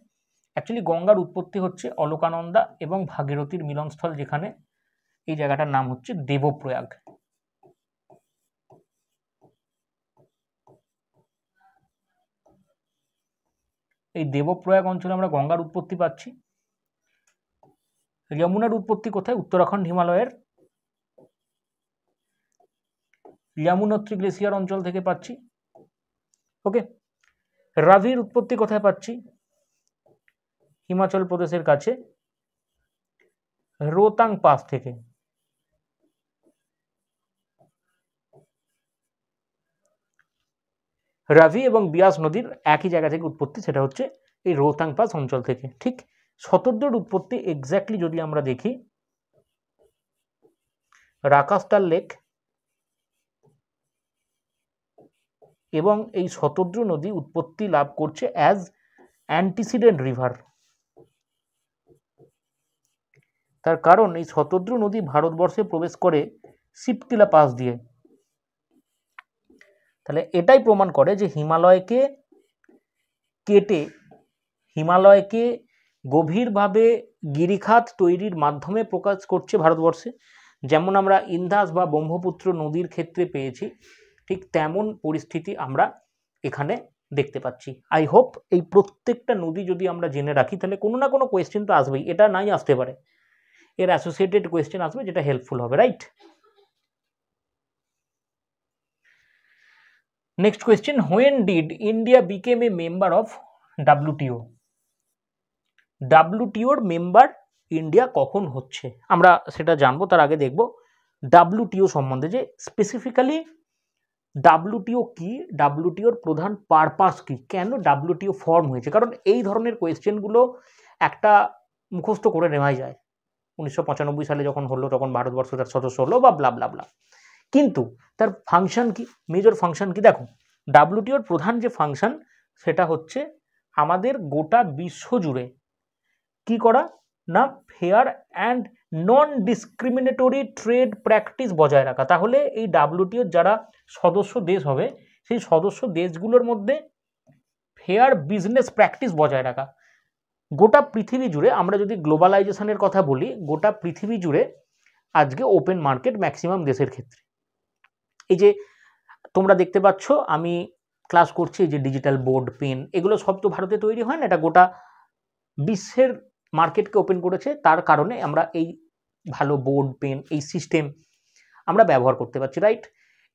অ্যাকচুয়ালি গঙ্গার উৎপত্তি হচ্ছে অলোকানন্দা এবং ভাগীরথীর মিলনস্থল যেখানে এই জায়গাটার নাম হচ্ছে দেবপ্রয়াগ এই দেবপ্রয়াগ অঞ্চলে আমরা গঙ্গার উৎপত্তি পাচ্ছি যমুনার উৎপত্তি কোথায় উত্তরাখণ্ড হিমালয়ের যমুনত্রী গ্লেসিয়ার অঞ্চল থেকে পাচ্ছি ওকে রাভির উৎপত্তি কোথায় পাচ্ছি হিমাচল প্রদেশের কাছে রোতাং পাস থেকে রাভি এবং বিয়াস নদীর একই জায়গা থেকে উৎপত্তি সেটা হচ্ছে এই রোহতাং পাস অঞ্চল থেকে ঠিক শতদ্রর উৎপত্তি এক্স্যাক্টলি যদি আমরা দেখি রাকাস্টার লেক এবং এই শতদ্র নদী উৎপত্তি লাভ করছে অ্যাজ অ্যান্টিসিডেন্ট রিভার তার কারণ এই শতদ্র নদী ভারতবর্ষে প্রবেশ করে সিপতিলা পাস দিয়ে তাহলে এটাই প্রমাণ করে যে হিমালয়কে কেটে হিমালয়কে গভীরভাবে গিরিখাত তৈরির মাধ্যমে প্রকাশ করছে ভারতবর্ষে যেমন আমরা ইন্দাস বা ব্রহ্মপুত্র নদীর ক্ষেত্রে পেয়েছি ঠিক তেমন পরিস্থিতি আমরা এখানে দেখতে পাচ্ছি আই হোপ এই প্রত্যেকটা নদী যদি আমরা জেনে রাখি তাহলে কোনো না কোনো কোয়েশ্চেন তো আসবেই এটা নাই আসতে পারে এর অ্যাসোসিয়েটেড কোয়েশ্চেন আসবে যেটা হেল্পফুল হবে right next question when did India became a member of WTO? WTOর মেম্বার ইন্ডিয়া কখন হচ্ছে আমরা সেটা জানবো তার আগে দেখব ডাব্লুটিও সম্বন্ধে যে স্পেসিফিক্যালি ডাব্লুটিও কি ডাব্লুটিওর প্রধান পারপাস কি কেন ডাব্লুটিও ফর্ম হয়েছে কারণ এই ধরনের কোয়েশ্চেনগুলো একটা মুখস্থ করে নেওয়াই যায় উনিশশো সালে যখন হলো তখন ভারতবর্ষ তার সদস্য হলো বা ব্লা ব্লা ব্লা কিন্তু তার ফাংশন কি মেজর ফাংশন কি দেখো ডাব্লিউটিওর প্রধান যে ফাংশন সেটা হচ্ছে আমাদের গোটা বিশ্ব জুড়ে কি করা না fair and non discriminatory trade practice বজায় রাখা তাহলে এই ডাব্লিউটিওর যারা সদস্য দেশ হবে সেই সদস্য দেশগুলোর মধ্যে ফেয়ার বিজনেস প্র্যাকটিস বজায় রাখা গোটা পৃথিবী জুড়ে আমরা যদি গ্লোবালাইজেশনের কথা বলি গোটা পৃথিবী জুড়ে আজকে ওপেন মার্কেট ম্যাক্সিমাম দেশের ক্ষেত্রে এই যে তোমরা দেখতে পাচ্ছ আমি ক্লাস করছি যে ডিজিটাল বোর্ড পেন এগুলো সব তো ভারতে তৈরি হয় না এটা গোটা বিশ্বের মার্কেটকে ওপেন করেছে তার কারণে আমরা এই ভালো বোর্ড পেন এই সিস্টেম আমরা ব্যবহার করতে পারছি রাইট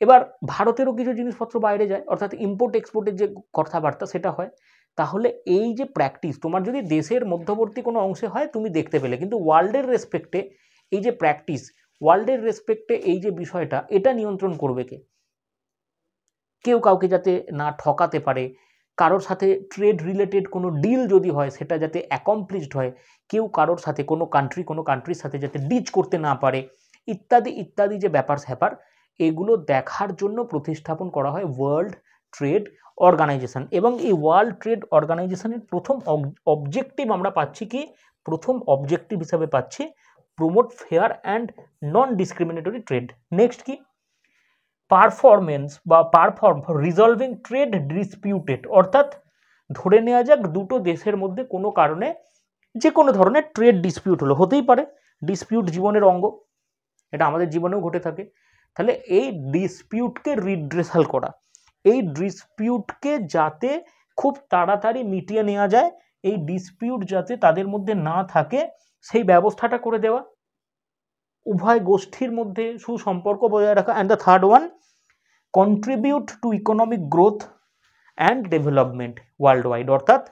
এবার ভারতেরও কিছু জিনিসপত্র বাইরে যায় অর্থাৎ ইম্পোর্ট এক্সপোর্টের যে কথাবার্তা সেটা হয় তাহলে এই যে প্র্যাকটিস তোমার যদি দেশের মধ্যবর্তী কোনো অংশে হয় তুমি দেখতে পেলে কিন্তু ওয়ার্ল্ডের রেসপেক্টে এই যে প্র্যাকটিস ওয়ার্ল্ডের রেসপেক্টে এই যে বিষয়টা এটা নিয়ন্ত্রণ করবে কে কেউ কাউকে যাতে না ঠকাতে পারে কারোর সাথে ট্রেড রিলেটেড কোনো ডিল যদি হয় সেটা যাতে অ্যাকমপ্লিশড হয় কেউ কারোর সাথে কোনো কান্ট্রি কোনো কান্ট্রির সাথে যাতে ডিচ করতে না পারে ইত্যাদি ইত্যাদি যে ব্যাপার স্যাপার এগুলো দেখার জন্য প্রতিস্থাপন করা হয় ওয়ার্ল্ড ট্রেড অর্গানাইজেশন এবং এই ওয়ার্ল্ড ট্রেড অর্গানাইজেশানের প্রথম অবজেক্টিভ আমরা পাচ্ছি কি প্রথম অবজেক্টিভ হিসাবে পাচ্ছি promote fair and non discriminatory trade next কি পারফরমেন্স বা পারফর্ম রিজলভিং ট্রেড ডিসপিউটেড অর্থাৎ ধরে নেওয়া যাক দুটো দেশের মধ্যে কোনো কারণে যে কোনো ধরনের ট্রেড ডিসপিউট হলো হতেই পারে ডিসপিউট জীবনের অঙ্গ এটা আমাদের জীবনেও ঘটে থাকে তাহলে এই ডিসপিউটকে রিড্রেসাল করা এই ডিসপিউটকে যাতে খুব তাড়াতাড়ি মিটিয়ে নেওয়া যায় এই ডিসপিউট যাতে তাদের মধ্যে না থাকে সেই ব্যবস্থাটা করে দেওয়া উভয় গোষ্ঠীর মধ্যে সুসম্পর্ক বজায় রাখা and the third one contribute to economic growth and development world wide অর্থাৎ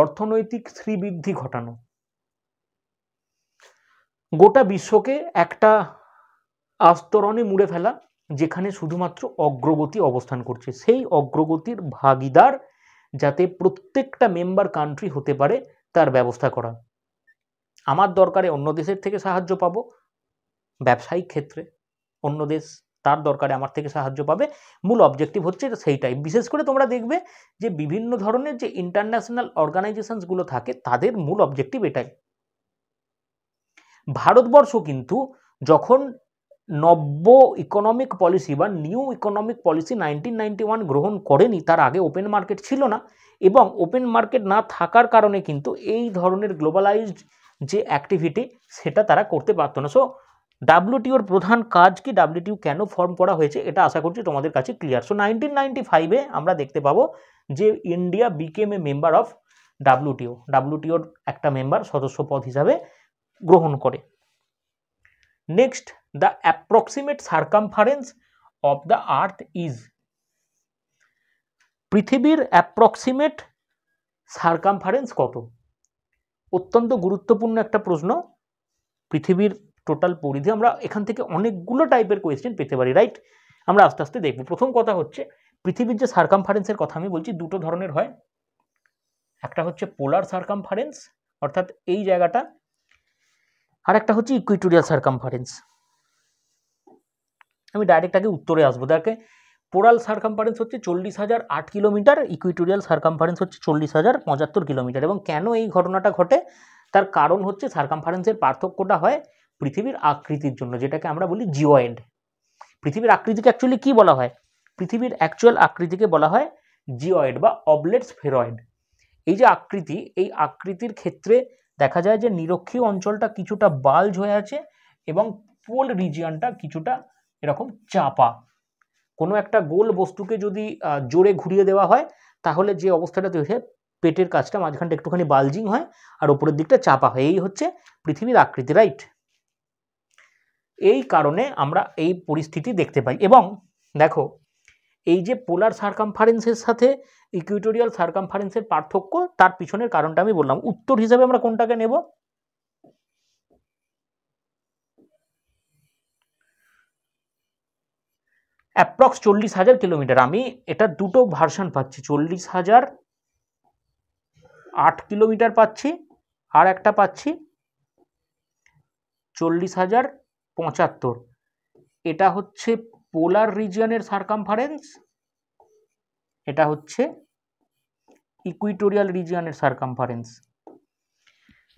অর্থনৈতিক শ্রীবৃদ্ধি ঘটানো গোটা বিশ্বকে একটা আস্তরণে মুড়ে ফেলা যেখানে শুধুমাত্র অগ্রগতি অবস্থান করছে সেই অগ্রগতির ভাগিদার যাতে প্রত্যেকটা মেম্বার কান্ট্রি হতে পারে তার ব্যবস্থা করা আমার দরকারে অন্য দেশের থেকে সাহায্য পাবো ব্যবসায়িক ক্ষেত্রে অন্য দেশ তার দরকারে আমার থেকে সাহায্য পাবে মূল অবজেক্টিভ হচ্ছে সেইটাই বিশেষ করে তোমরা দেখবে যে বিভিন্ন ধরনের যে ইন্টারন্যাশনাল অর্গানাইজেশনসগুলো থাকে তাদের মূল অবজেক্টিভ এটাই ভারতবর্ষ কিন্তু যখন নব্য ইকোনমিক পলিসি বা new economic policy nineteen ninety one গ্রহণ করেনি তার আগে ওপেন মার্কেট ছিল না এবং ওপেন মার্কেট না থাকার কারণে কিন্তু এই ধরনের গ্লোবালাইজড যে অ্যাক্টিভিটি সেটা তারা করতে পারতো না সো ডাব্লিউটিওর প্রধান কাজ কি ডাব্লিউটিও কেন ফর্ম করা হয়েছে এটা আশা করছি তোমাদের কাছে ক্লিয়ার সো নাইনটিন নাইনটি ফাইভে আমরা দেখতে পাবো যে India became a member of WTO ডাব্লিউটিওর একটা মেম্বার সদস্য পদ হিসাবে গ্রহণ করে next the approximate circumference of the earth is পৃথিবীর অ্যাপ্রক্সিমেট সার্কামফারেন্স কত অত্যন্ত গুরুত্বপূর্ণ একটা প্রশ্ন পৃথিবীর টোটাল পরিধি আমরা এখান থেকে অনেকগুলো টাইপের কোয়েশ্চেন পেতে পারি রাইট আমরা আস্তে আস্তে দেখব প্রথম কথা হচ্ছে পৃথিবীর যে সারকামফারেন্সের কথা আমি বলছি দুটো ধরনের হয় একটা হচ্ছে পোলার সারকামফারেন্স অর্থাৎ এই জায়গাটা আর একটা হচ্ছে ইকুইটোরিয়াল সারকামফারেন্স আমি ডাইরেক্ট আগে উত্তরে আসবো দেখে পোরাল সার্কামফারেন্স হচ্ছে চল্লিশ হাজার আট কিলোমিটার ইকুইটোরিয়াল সার্কামফারেন্স হচ্ছে চল্লিশ হাজার পঁচাত্তর কিলোমিটার এবং কেন এই ঘটনাটা ঘটে তার কারণ হচ্ছে সার্কামফারেন্সের পার্থক্যটা হয় পৃথিবীর আকৃতির জন্য যেটাকে আমরা বলি জিওয়েন্ড পৃথিবীর আকৃতিকে অ্যাকচুয়ালি কী বলা হয় পৃথিবীর অ্যাকচুয়াল আকৃতিকে বলা হয় জিওয়েড বা অবলেটস ফেরয়েড এই যে আকৃতি এই আকৃতির ক্ষেত্রে দেখা যায় যে নিরক্ষীয় অঞ্চলটা কিছুটা বাল্জ হয়ে আছে এবং পোল রিজিয়ানটা কিছুটা এরকম চাপা কোনো একটা গোল বস্তুকে যদি জোরে ঘুরিয়ে দেওয়া হয় তাহলে যে অবস্থাটা তৈরি পেটের কাজটা মাঝখানটা একটুখানি বালজিং হয় আর ওপরের দিকটা চাপা হয় এই হচ্ছে পৃথিবীর আকৃতি রাইট এই কারণে আমরা এই পরিস্থিতি দেখতে পাই এবং দেখো এই যে পোলার সার্কামফারেন্সের সাথে ইকুইটোরিয়াল সার্কামফারেন্সের পার্থক্য তার পিছনের কারণটা আমি বললাম উত্তর হিসাবে আমরা কোনটাকে নেব অ্যাপ্রক্স চল্লিশ হাজার কিলোমিটার আমি এটা দুটো ভার্সান পাচ্ছি চল্লিশ হাজার আট কিলোমিটার পাচ্ছি আর একটা পাচ্ছি চল্লিশ হাজার পঁচাত্তর এটা হচ্ছে পোলার রিজিয়নের সার্কামফারেন্স এটা হচ্ছে ইকুইটোরিয়াল রিজিয়নের সার্কামফারেন্স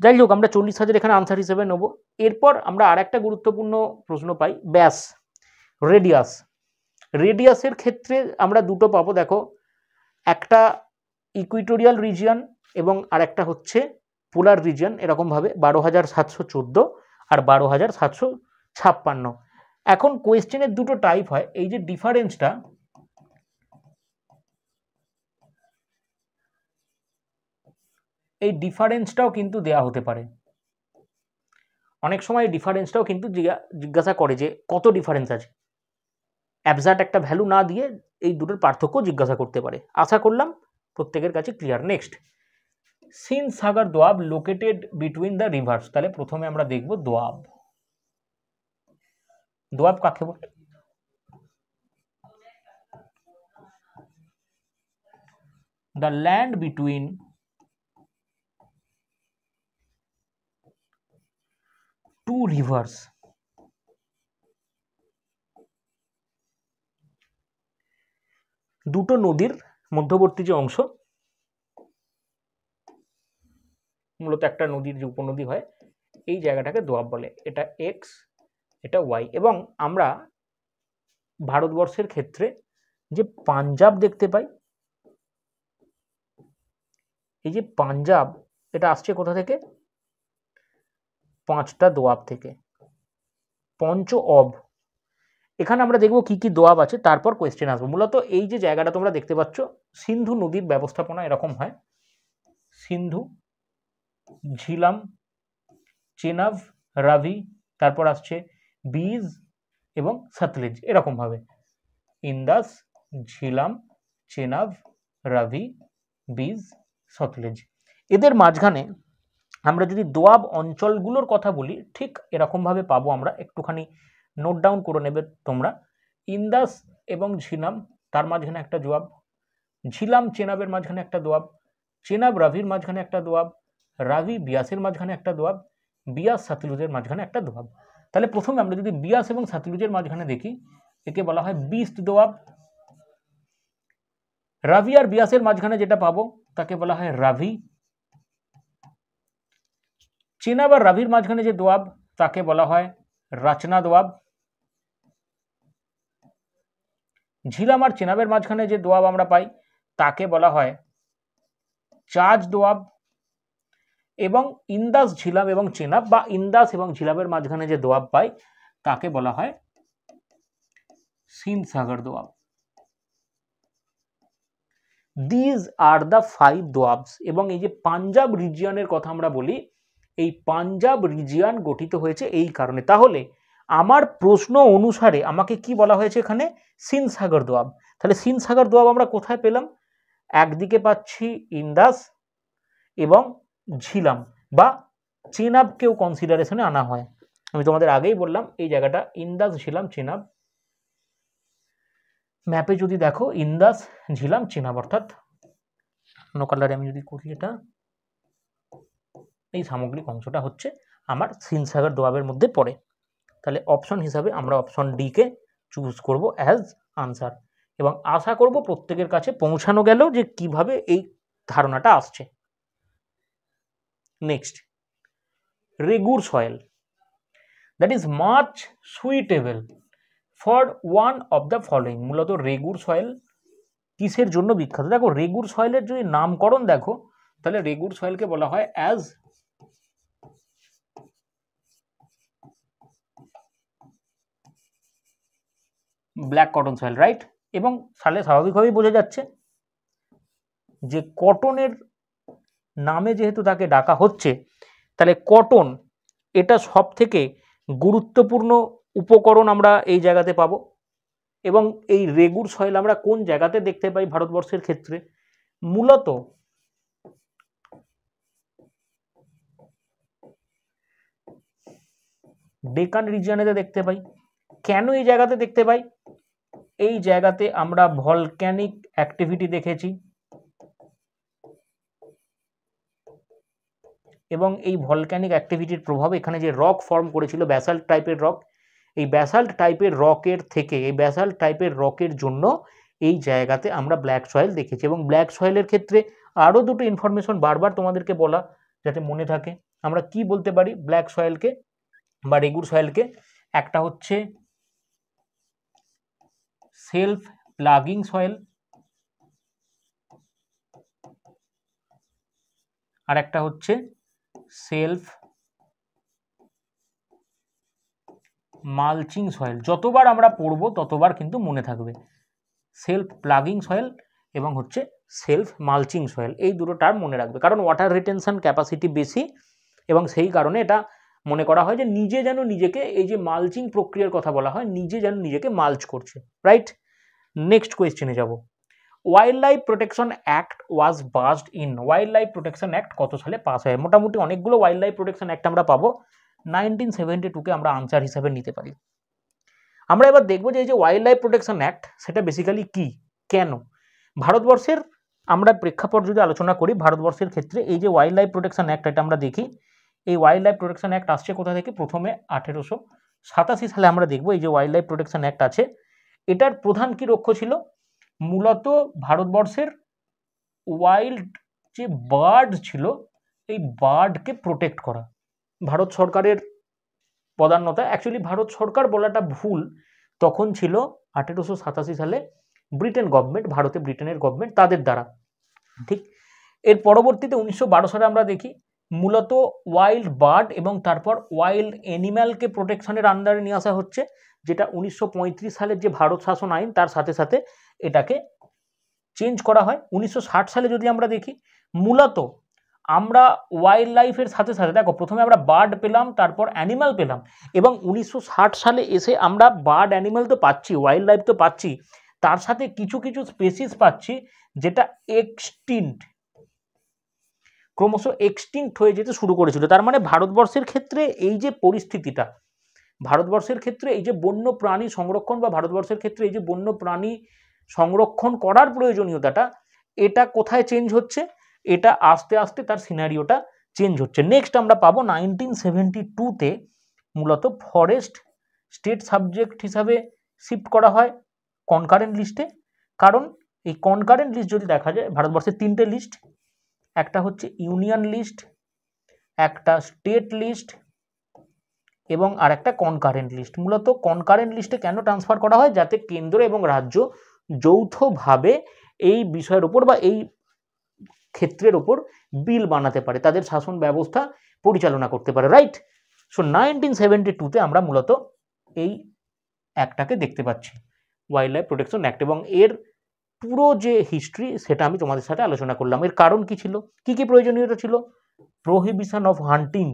যাই হোক আমরা চল্লিশ হাজার এখানে আনসার হিসেবে নেব এরপর আমরা আর একটা গুরুত্বপূর্ণ প্রশ্ন পাই ব্যাস রেডিয়াস রেডিয়াসের ক্ষেত্রে আমরা দুটো পাবো দেখো একটা ইকুইটোরিয়াল রিজিয়ন এবং আর একটা হচ্ছে পোলার রিজিয়ন এরকমভাবে বারো হাজার সাতশো চোদ্দো আর বারো হাজার সাতশো ছাপ্পান্ন এখন কোয়েশ্চেনের দুটো টাইপ হয় এই যে ডিফারেন্সটা এই ডিফারেন্সটাও কিন্তু দেয়া হতে পারে অনেক সময় ডিফারেন্সটাও কিন্তু জিজ্ঞাসা করে যে কত ডিফারেন্স আছে অ্যাবজাক্ট একটা ভ্যালু না দিয়ে এই দুটোর পার্থক্য জিজ্ঞাসা করতে পারে আশা করলাম প্রত্যেকের কাছে clear next Sindh Sagar Doab located between the rivers তাহলে প্রথমে আমরা দেখব দোয়াব দোয়াব কাকে বলে the land between two rivers দুটো নদীর মধ্যবর্তী যে অংশ মূলত একটা নদীর যে উপনদী হয় এই জায়গাটাকে দোয়াব বলে এটা এক্স এটা ওয়াই এবং আমরা ভারতবর্ষের ক্ষেত্রে যে পাঞ্জাব দেখতে পাই এই যে পাঞ্জাব এটা আসছে কোথা থেকে পাঁচটা দোয়াব থেকে পঞ্চ অব এখানে আমরা দেখব কি কি দোয়াব আছে তারপর কোয়েশ্চেন আসবো মূলত এই যে জায়গাটা তোমরা দেখতে পাচ্ছ সিন্ধু নদীর ব্যবস্থাপনা এরকম হয় সিন্ধু ঝিলাম চেনাভ রাভি তারপর আসছে বীজ এবং সাতলেজ এরকমভাবে ইন্দাস ঝিলাম চেনাভ রাভি বীজ সতলেজ এদের মাঝখানে আমরা যদি দোয়াব অঞ্চলগুলোর কথা বলি ঠিক এরকমভাবে পাবো আমরা একটুখানি নোট ডাউন করে নেবে তোমরা ইন্দাস এবং ঝিনাম তার মাঝখানে একটা জোয়াব ঝিলাম চেনাবের মাঝখানে একটা দোয়াব চেনাব রাভির মাঝখানে একটা দোয়াব রাভি বিয়াসের মাঝখানে একটা দোয়াব বিয়াস সাতলুজের মাঝখানে একটা দোয়াব তাহলে প্রথমে আমরা যদি বিয়াস এবং সাতলুজের মাঝখানে দেখি একে বলা হয় বিস্ট দোয়াব রাভি আর বিয়াসের মাঝখানে যেটা পাবো তাকে বলা হয় রাভি চেনাব আর রাভির মাঝখানে যে দোয়াব তাকে বলা হয় রাচনা দোয়াব ঝিলাম আর চেনাবের মাঝখানে যে দোয়াব আমরা পাই তাকে বলা হয় চার্জ দোয়াব এবং ইন্দাস ঝিলাম এবং চেনাব বা ইন্দাস এবং ঝিলামের মাঝখানে যে দোয়াব পাই তাকে বলা হয় সিনসাগর doab these are the five দোয়াবস এবং এই যে পাঞ্জাব রিজিয়ানের কথা আমরা বলি এই পাঞ্জাব রিজিয়ান গঠিত হয়েছে এই কারণে তাহলে আমার প্রশ্ন অনুসারে আমাকে কি বলা হয়েছে এখানে সিন সাগর দোয়াব তাহলে সিন সাগর দোয়াব আমরা কোথায় পেলাম একদিকে পাচ্ছি ইন্দাস এবং ঝিলাম বা চেনাবকেও কনসিডারেশনে আনা হয় আমি তোমাদের আগেই বললাম এই জায়গাটা ইন্দাস ঝিলাম চেনাব ম্যাপে যদি দেখো ইন্দাস ঝিলাম চেনাব অর্থাৎ অন্য কালারে আমি যদি করি এটা এই সামগ্রিক অংশটা হচ্ছে আমার সিনসাগর দোয়াবের মধ্যে পড়ে তাহলে অপশন হিসাবে আমরা অপশন ডিকে চুজ করব অ্যাজ আনসার এবং আশা করব প্রত্যেকের কাছে পৌঁছানো গেল যে কিভাবে এই ধারণাটা আসছে next regur soil that is much suitable for one of the following মূলত রেগুর সয়েল কিসের জন্য বিখ্যাত দেখো রেগুর সয়েলের যদি নামকরণ দেখো তাহলে রেগুর সয়েলকে বলা হয় as black cotton soil right এবং সালে স্বাভাবিকভাবেই বোঝা যাচ্ছে যে কটনের নামে যেহেতু তাকে ডাকা হচ্ছে তাহলে কটন এটা সব থেকে গুরুত্বপূর্ণ উপকরণ আমরা এই জায়গাতে পাব এবং এই রেগুর সয়েল আমরা কোন জায়গাতে দেখতে পাই ভারতবর্ষের ক্ষেত্রে মূলত ডেকান রিজিয়ানেতে দেখতে পাই কেন এই জায়গাতে দেখতে পাই এই জায়গাতে আমরা ভলক্যানিক অ্যাক্টিভিটি দেখেছি এবং এই ভলক্যানিক অ্যাক্টিভিটির প্রভাব এখানে যে রক ফর্ম করেছিল ব্যাসাল্ট টাইপের রক এই ব্যাসাল্ট টাইপের রকের থেকে এই ব্যাসাল্ট টাইপের রকের জন্য এই জায়গাতে আমরা ব্ল্যাক সয়েল দেখেছি এবং ব্ল্যাক সয়েলের ক্ষেত্রে আরও দুটো ইনফরমেশন বারবার তোমাদেরকে বলা যাতে মনে থাকে আমরা কি বলতে পারি ব্ল্যাক সয়েলকে বা রেগুর সয়েলকে একটা হচ্ছে সেলফ প্লাগিং সয়েল আর একটা হচ্ছে সেলফ মালচিং সয়েল যতবার আমরা পড়ব ততবার কিন্তু মনে থাকবে সেলফ প্লাগিং সয়েল এবং হচ্ছে সেলফ মালচিং সয়েল এই দুটো টার্ম মনে রাখবে কারণ ওয়াটার রিটেনশন ক্যাপাসিটি বেশি এবং সেই কারণে এটা মনে করা হয় যে নিজে যেন নিজেকে এই যে মালচিং প্রক্রিয়ার কথা বলা হয় নিজে যেন নিজেকে মালচ করছে রাইট নেক্সট কোয়েশ্চেনে যাব wild life protection act was passed in wild life protection act কত সালে পাস হয় মোটামুটি অনেকগুলো ওয়াইল্ড লাইফ প্রোটেকশন অ্যাক্ট আমরা পাবো নাইনটিন সেভেন্টি টুকে আমরা আনসার হিসাবে নিতে পারি আমরা এবার দেখবো যে এই যে ওয়াইল্ড লাইফ প্রোটেকশন অ্যাক্ট সেটা বেসিক্যালি কি কেন ভারতবর্ষের আমরা প্রেক্ষাপট যদি আলোচনা করি ভারতবর্ষের ক্ষেত্রে এই যে ওয়াইল্ড লাইফ প্রোটেকশন অ্যাক্ট এটা আমরা দেখি এই ওয়াইল্ড লাইফ প্রোটেকশন অ্যাক্ট আসছে কোথা থেকে প্রথমে আঠেরোশো সাতাশি সালে আমরা দেখব এই যে ওয়াইল্ড লাইফ প্রোটেকশন অ্যাক্ট আছে এটার প্রধান কি লক্ষ্য ছিল মূলত ভারতবর্ষের ওয়াইল্ড যে বার্ড ছিল এই বার্ডকে প্রোটেক্ট করা ভারত সরকারের প্রধানতা অ্যাকচুয়ালি ভারত সরকার বলাটা ভুল তখন ছিল আঠেরোশো সাতাশি সালে ব্রিটেন গভর্নমেন্ট ভারতে ব্রিটেনের গভর্নমেন্ট তাদের দ্বারা ঠিক এর পরবর্তীতে উনিশশো সালে আমরা দেখি মূলত ওয়াইল্ড বার্ড এবং তারপর ওয়াইল্ড অ্যানিম্যালকে প্রোটেকশনের আন্ডারে নিয়ে আসা হচ্ছে যেটা উনিশশো সালের যে ভারত শাসন আইন তার সাথে সাথে এটাকে চেঞ্জ করা হয় উনিশশো সালে যদি আমরা দেখি মূলত আমরা ওয়াইল্ড লাইফের সাথে সাথে দেখো প্রথমে আমরা বার্ড পেলাম তারপর অ্যানিম্যাল পেলাম এবং উনিশশো সালে এসে আমরা বার্ড অ্যানিম্যাল তো পাচ্ছি ওয়াইল্ড লাইফ তো পাচ্ছি তার সাথে কিছু কিছু স্পেসিস পাচ্ছি যেটা এক্সটিন্ট ক্রমশ এক্সটিংক্ট হয়ে যেতে শুরু করেছিল তার মানে ভারতবর্ষের ক্ষেত্রে এই যে পরিস্থিতিটা ভারতবর্ষের ক্ষেত্রে এই যে বন্য প্রাণী সংরক্ষণ বা ভারতবর্ষের ক্ষেত্রে এই যে বন্য প্রাণী সংরক্ষণ করার প্রয়োজনীয়তাটা এটা কোথায় চেঞ্জ হচ্ছে এটা আস্তে আস্তে তার সিনারিওটা চেঞ্জ হচ্ছে নেক্সট আমরা পাবো নাইনটিন সেভেন্টি টুতে মূলত ফরেস্ট স্টেট সাবজেক্ট হিসাবে শিফট করা হয় কনকারেন্ট লিস্টে কারণ এই কনকারেন্ট লিস্ট যদি দেখা যায় ভারতবর্ষের তিনটে লিস্ট একটা হচ্ছে ইউনিয়ন লিস্ট একটা স্টেট লিস্ট এবং আর একটা কনকারেন্ট লিস্ট মূলত কনকারেন্ট লিস্টে কেন ট্রান্সফার করা হয় যাতে কেন্দ্র এবং রাজ্য যৌথভাবে এই বিষয়ের ওপর বা এই ক্ষেত্রের ওপর বিল বানাতে পারে তাদের শাসন ব্যবস্থা পরিচালনা করতে পারে রাইট সো নাইনটিন সেভেন্টি টুতে আমরা মূলত এই অ্যাক্টটাকে দেখতে পাচ্ছি ওয়াইল্ড লাইফ প্রোটেকশন অ্যাক্ট এবং এর পুরো যে হিস্ট্রি সেটা আমি তোমাদের সাথে আলোচনা করলাম এর কারণ কি ছিল কি কি প্রয়োজনীয়তা ছিল প্রোহিবিশন অফ হান্টিং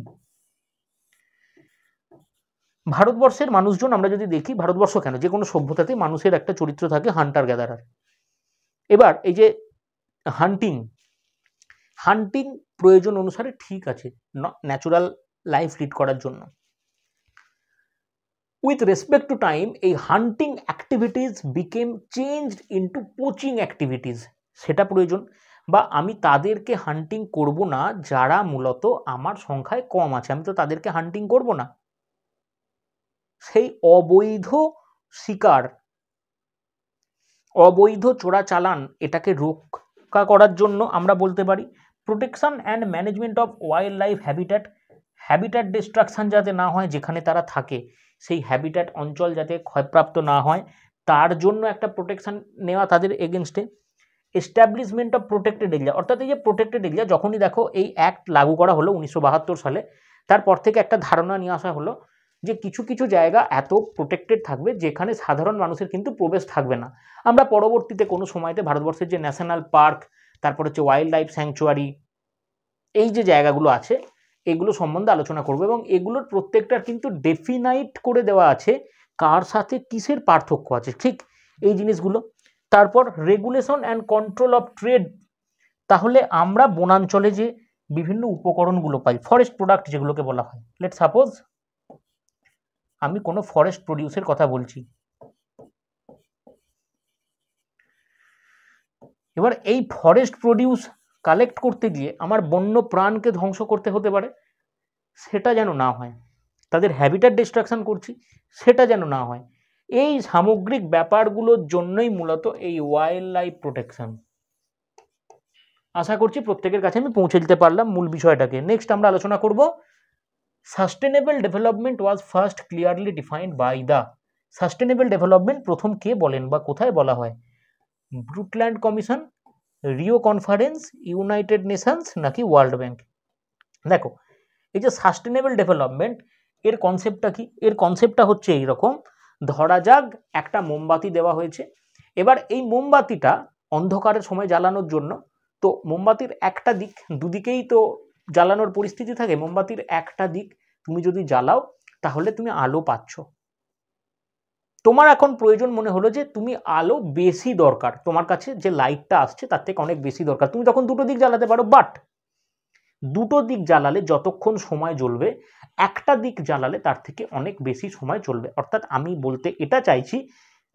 ভারতবর্ষের মানুষজন আমরা যদি দেখি ভারতবর্ষ কেন যে কোনো সভ্যতাতে মানুষের একটা চরিত্র থাকে হান্টার গ্যাদারার এবার এই যে হান্টিং হান্টিং প্রয়োজন অনুসারে ঠিক আছে ন্যাচুরাল লাইফ লিড করার জন্য উইথ রেসপেক্ট টু টাইম এই hunting activities became changed into poaching activities সেটা প্রয়োজন বা আমি তাদেরকে হান্টিং করব না যারা মূলত আমার সংখ্যায় কম আছে আমি তো তাদেরকে হান্টিং করব না সেই অবৈধ শিকার অবৈধ চোরাচালান এটাকে রক্ষা করার জন্য আমরা বলতে পারি protection and management of wild life habitat habitat destruction যাতে না হয় যেখানে তারা থাকে সেই হ্যাবিটাট অঞ্চল যাতে ক্ষয়প্রাপ্ত না হয় তার জন্য একটা প্রোটেকশান নেওয়া তাদের এগেনস্টে এস্টাবলিশমেন্ট অফ প্রোটেক্টেড এরিয়া অর্থাৎ এই যে প্রোটেক্টেড এরিয়া যখনই দেখো এই অ্যাক্ট লাগু করা হলো উনিশশো সালে তারপর থেকে একটা ধারণা নিয়ে আসা হলো যে কিছু কিছু জায়গা এত প্রোটেক্টেড থাকবে যেখানে সাধারণ মানুষের কিন্তু প্রবেশ থাকবে না আমরা পরবর্তীতে কোনো সময়তে ভারতবর্ষের যে ন্যাশনাল পার্ক তারপর হচ্ছে ওয়াইল্ড লাইফ স্যাংচুয়ারি এই যে জায়গাগুলো আছে এগুলো সম্বন্ধে আলোচনা করব এবং এগুলোর প্রত্যেকটার কিন্তু ডেফিনাইট করে দেওয়া আছে কার সাথে কিসের পার্থক্য আছে ঠিক এই জিনিসগুলো তারপর regulation and control of trade তাহলে আমরা বনাঞ্চলে যে বিভিন্ন উপকরণগুলো পাই ফরেস্ট প্রোডাক্ট যেগুলোকে বলা হয় লেট সাপোজ আমি কোনো ফরেস্ট প্রডিউসের কথা বলছি এবার এই ফরেস্ট প্রডিউস কালেক্ট করতে গিয়ে আমার বন্য প্রাণকে ধ্বংস করতে হতে পারে সেটা যেন না হয় তাদের হ্যাবিটার ডিস্ট্রাকশান করছি সেটা যেন না হয় এই সামগ্রিক ব্যাপারগুলোর জন্যই মূলত এই ওয়াইল্ড লাইফ প্রোটেকশান আশা করছি প্রত্যেকের কাছে আমি পৌঁছে দিতে পারলাম মূল বিষয়টাকে নেক্সট আমরা আলোচনা করব sustainable development was first clearly defined by the sustainable development প্রথম কে বলেন বা কোথায় বলা হয় Brundtland commission Rio conference United Nations নাকি ওয়ার্ল্ড ব্যাংক দেখো এই যে সাস্টেনেবল ডেভেলপমেন্ট এর কনসেপ্টটা কি এর কনসেপ্টটা হচ্ছে এই রকম ধরা যাক একটা মোমবাতি দেওয়া হয়েছে এবার এই মোমবাতিটা অন্ধকারের সময় জ্বালানোর জন্য তো মোমবাতির একটা দিক দুদিকেই তো জ্বালানোর পরিস্থিতি থাকে মোমবাতির একটা দিক তুমি যদি জ্বালাও তাহলে তুমি আলো পাচ্ছ তোমার এখন প্রয়োজন মনে হলো যে তুমি আলো বেশি দরকার তোমার কাছে যে লাইটটা আসছে তার থেকে অনেক বেশি দরকার তুমি তখন দুটো দিক জ্বালাতে পারো বাট দুটো দিক জ্বালালে যতক্ষণ সময় জ্বলবে একটা দিক জ্বালালে তার থেকে অনেক বেশি সময় চলবে অর্থাৎ আমি বলতে এটা চাইছি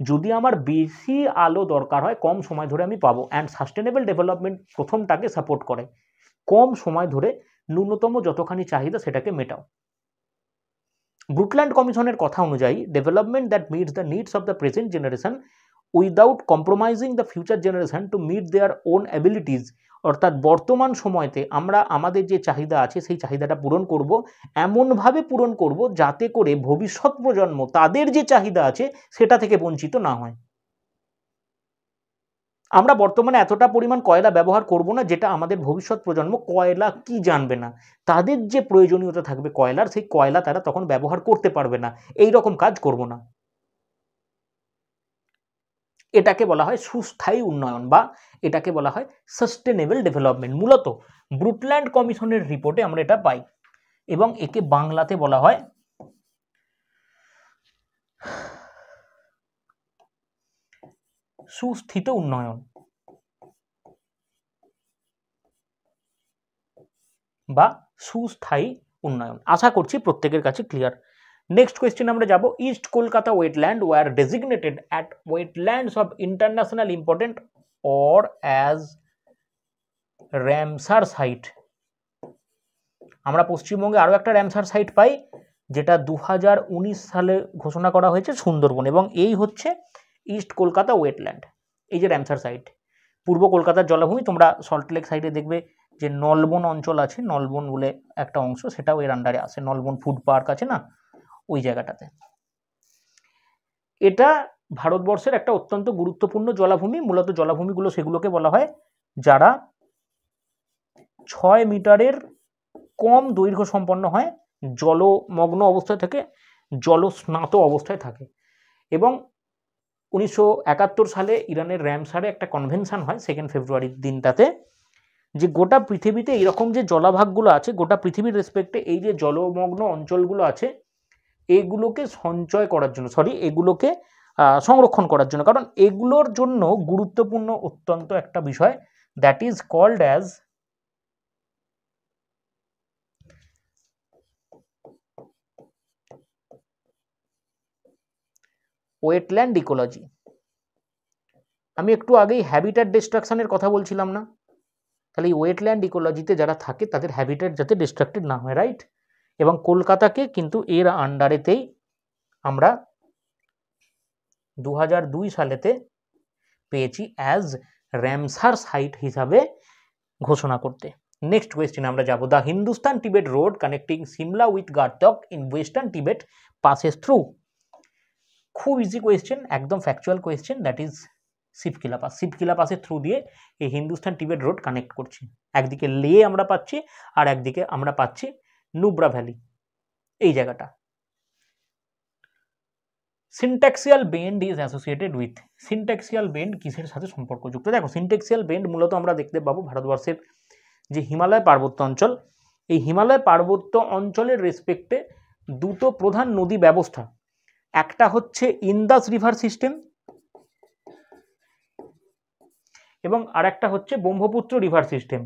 যদি আমার বেশি আলো দরকার হয় কম সময় ধরে আমি পাবো অ্যান্ড সাস্টেনেবল ডেভেলপমেন্ট প্রথমটাকে সাপোর্ট করে কম সময় ধরে ন্যূনতম যতখানি চাহিদা সেটাকে মেটাও ব্রুটল্যান্ড কমিশনের কথা অনুযায়ী development that meets the needs of the present generation without compromising the future generation to meet their own abilities অর্থাৎ বর্তমান সময়তে আমরা আমাদের যে চাহিদা আছে সেই চাহিদাটা পূরণ করব এমনভাবে পূরণ করব যাতে করে ভবিষ্যৎ প্রজন্ম তাদের যে চাহিদা আছে সেটা থেকে বঞ্চিত না হয় আমরা বর্তমানে এতটা পরিমাণ কয়লা ব্যবহার করব না যেটা আমাদের ভবিষ্যৎ প্রজন্ম কয়লা কি জানবে না তাদের যে প্রয়োজনীয়তা থাকবে কয়লার সেই কয়লা তারা তখন ব্যবহার করতে পারবে না এই রকম কাজ করব না এটাকে বলা হয় সুস্থায়ী উন্নয়ন বা এটাকে বলা হয় সাস্টেনেবল ডেভেলপমেন্ট মূলত ব্রুটল্যান্ড কমিশনের রিপোর্টে আমরা এটা পাই এবং একে বাংলাতে বলা হয় সুস্থিত উন্নয়ন বা সুস্থায়ী উন্নয়ন আশা করছি প্রত্যেকের কাছে ক্লিয়ার নেক্সট কোয়েশ্চেন আমরা যাব east Kolkata wetland were designated at wetlands of international important or as Ramsar site আমরা পশ্চিমবঙ্গে আরও একটা র্যামসার সাইট পাই যেটা দু সালে ঘোষণা করা হয়েছে সুন্দরবন এবং এই হচ্ছে ইস্ট কলকাতা ওয়েটল্যান্ড এই যে র্যামসার সাইড পূর্ব কলকাতার জলাভূমি তোমরা সল্টলেক সাইডে দেখবে যে নলবন অঞ্চল আছে নলবন বলে একটা অংশ সেটাও এর আন্ডারে আসে নলবন ফুড পার্ক আছে না ওই জায়গাটাতে এটা ভারতবর্ষের একটা অত্যন্ত গুরুত্বপূর্ণ জলাভূমি মূলত জলাভূমিগুলো সেগুলোকে বলা হয় যারা ছয় মিটারের কম দৈর্ঘ্য সম্পন্ন হয় জলমগ্ন অবস্থায় থাকে জলস্নাত অবস্থায় থাকে এবং উনিশশো সালে ইরানের র্যামসারে একটা কনভেনশন হয় সেকেন্ড ফেব্রুয়ারির দিনটাতে যে গোটা পৃথিবীতে এরকম যে জলাভাগগুলো আছে গোটা পৃথিবীর রেসপেক্টে এই যে জলমগ্ন অঞ্চলগুলো আছে এগুলোকে সঞ্চয় করার জন্য সরি এগুলোকে সংরক্ষণ করার জন্য কারণ এগুলোর জন্য গুরুত্বপূর্ণ অত্যন্ত একটা বিষয় that is called as wetland ecology আমি একটু আগেই হ্যাবিট্যাট ডিস্ট্রাকশানের কথা বলছিলাম না তাহলে এই ওয়েটল্যান্ড ইকোলজিতে যারা থাকে তাদের হ্যাবিট্যাট যাতে ডিস্ট্রাক্টেড না হয় রাইট এবং কলকাতাকে কিন্তু এর আন্ডারেতেই আমরা দু সালেতে পেয়েছি অ্যাজ র্যামসার সাইট হিসাবে ঘোষণা করতে নেক্সট কোয়েশ্চেন আমরা যাবো the Hindustan Tibet road connecting Shimla with Gartok in western Tibet passes through খুব ইজি কোয়েশ্চেন একদম factual question that is Shipkila pass Shipkila পাসের থ্রু দিয়ে এই হিন্দুস্তান টিবেট রোড কানেক্ট করছি একদিকে লে আমরা পাচ্ছি আর একদিকে আমরা পাচ্ছি নুব্রা ভ্যালি এই জায়গাটা syntaxial bend is associated with syntaxial bend কিসের সাথে সম্পর্কযুক্ত দেখো সিনটেক্সিয়াল বেন্ড মূলত আমরা দেখতে পাবো ভারতবর্ষের যে হিমালয় পার্বত্য অঞ্চল এই হিমালয় পার্বত্য অঞ্চলের রেসপেক্টে দুটো প্রধান নদী ব্যবস্থা একটা হচ্ছে ইন্দাস রিভার সিস্টেম এবং আর একটা হচ্ছে Brahmaputra river system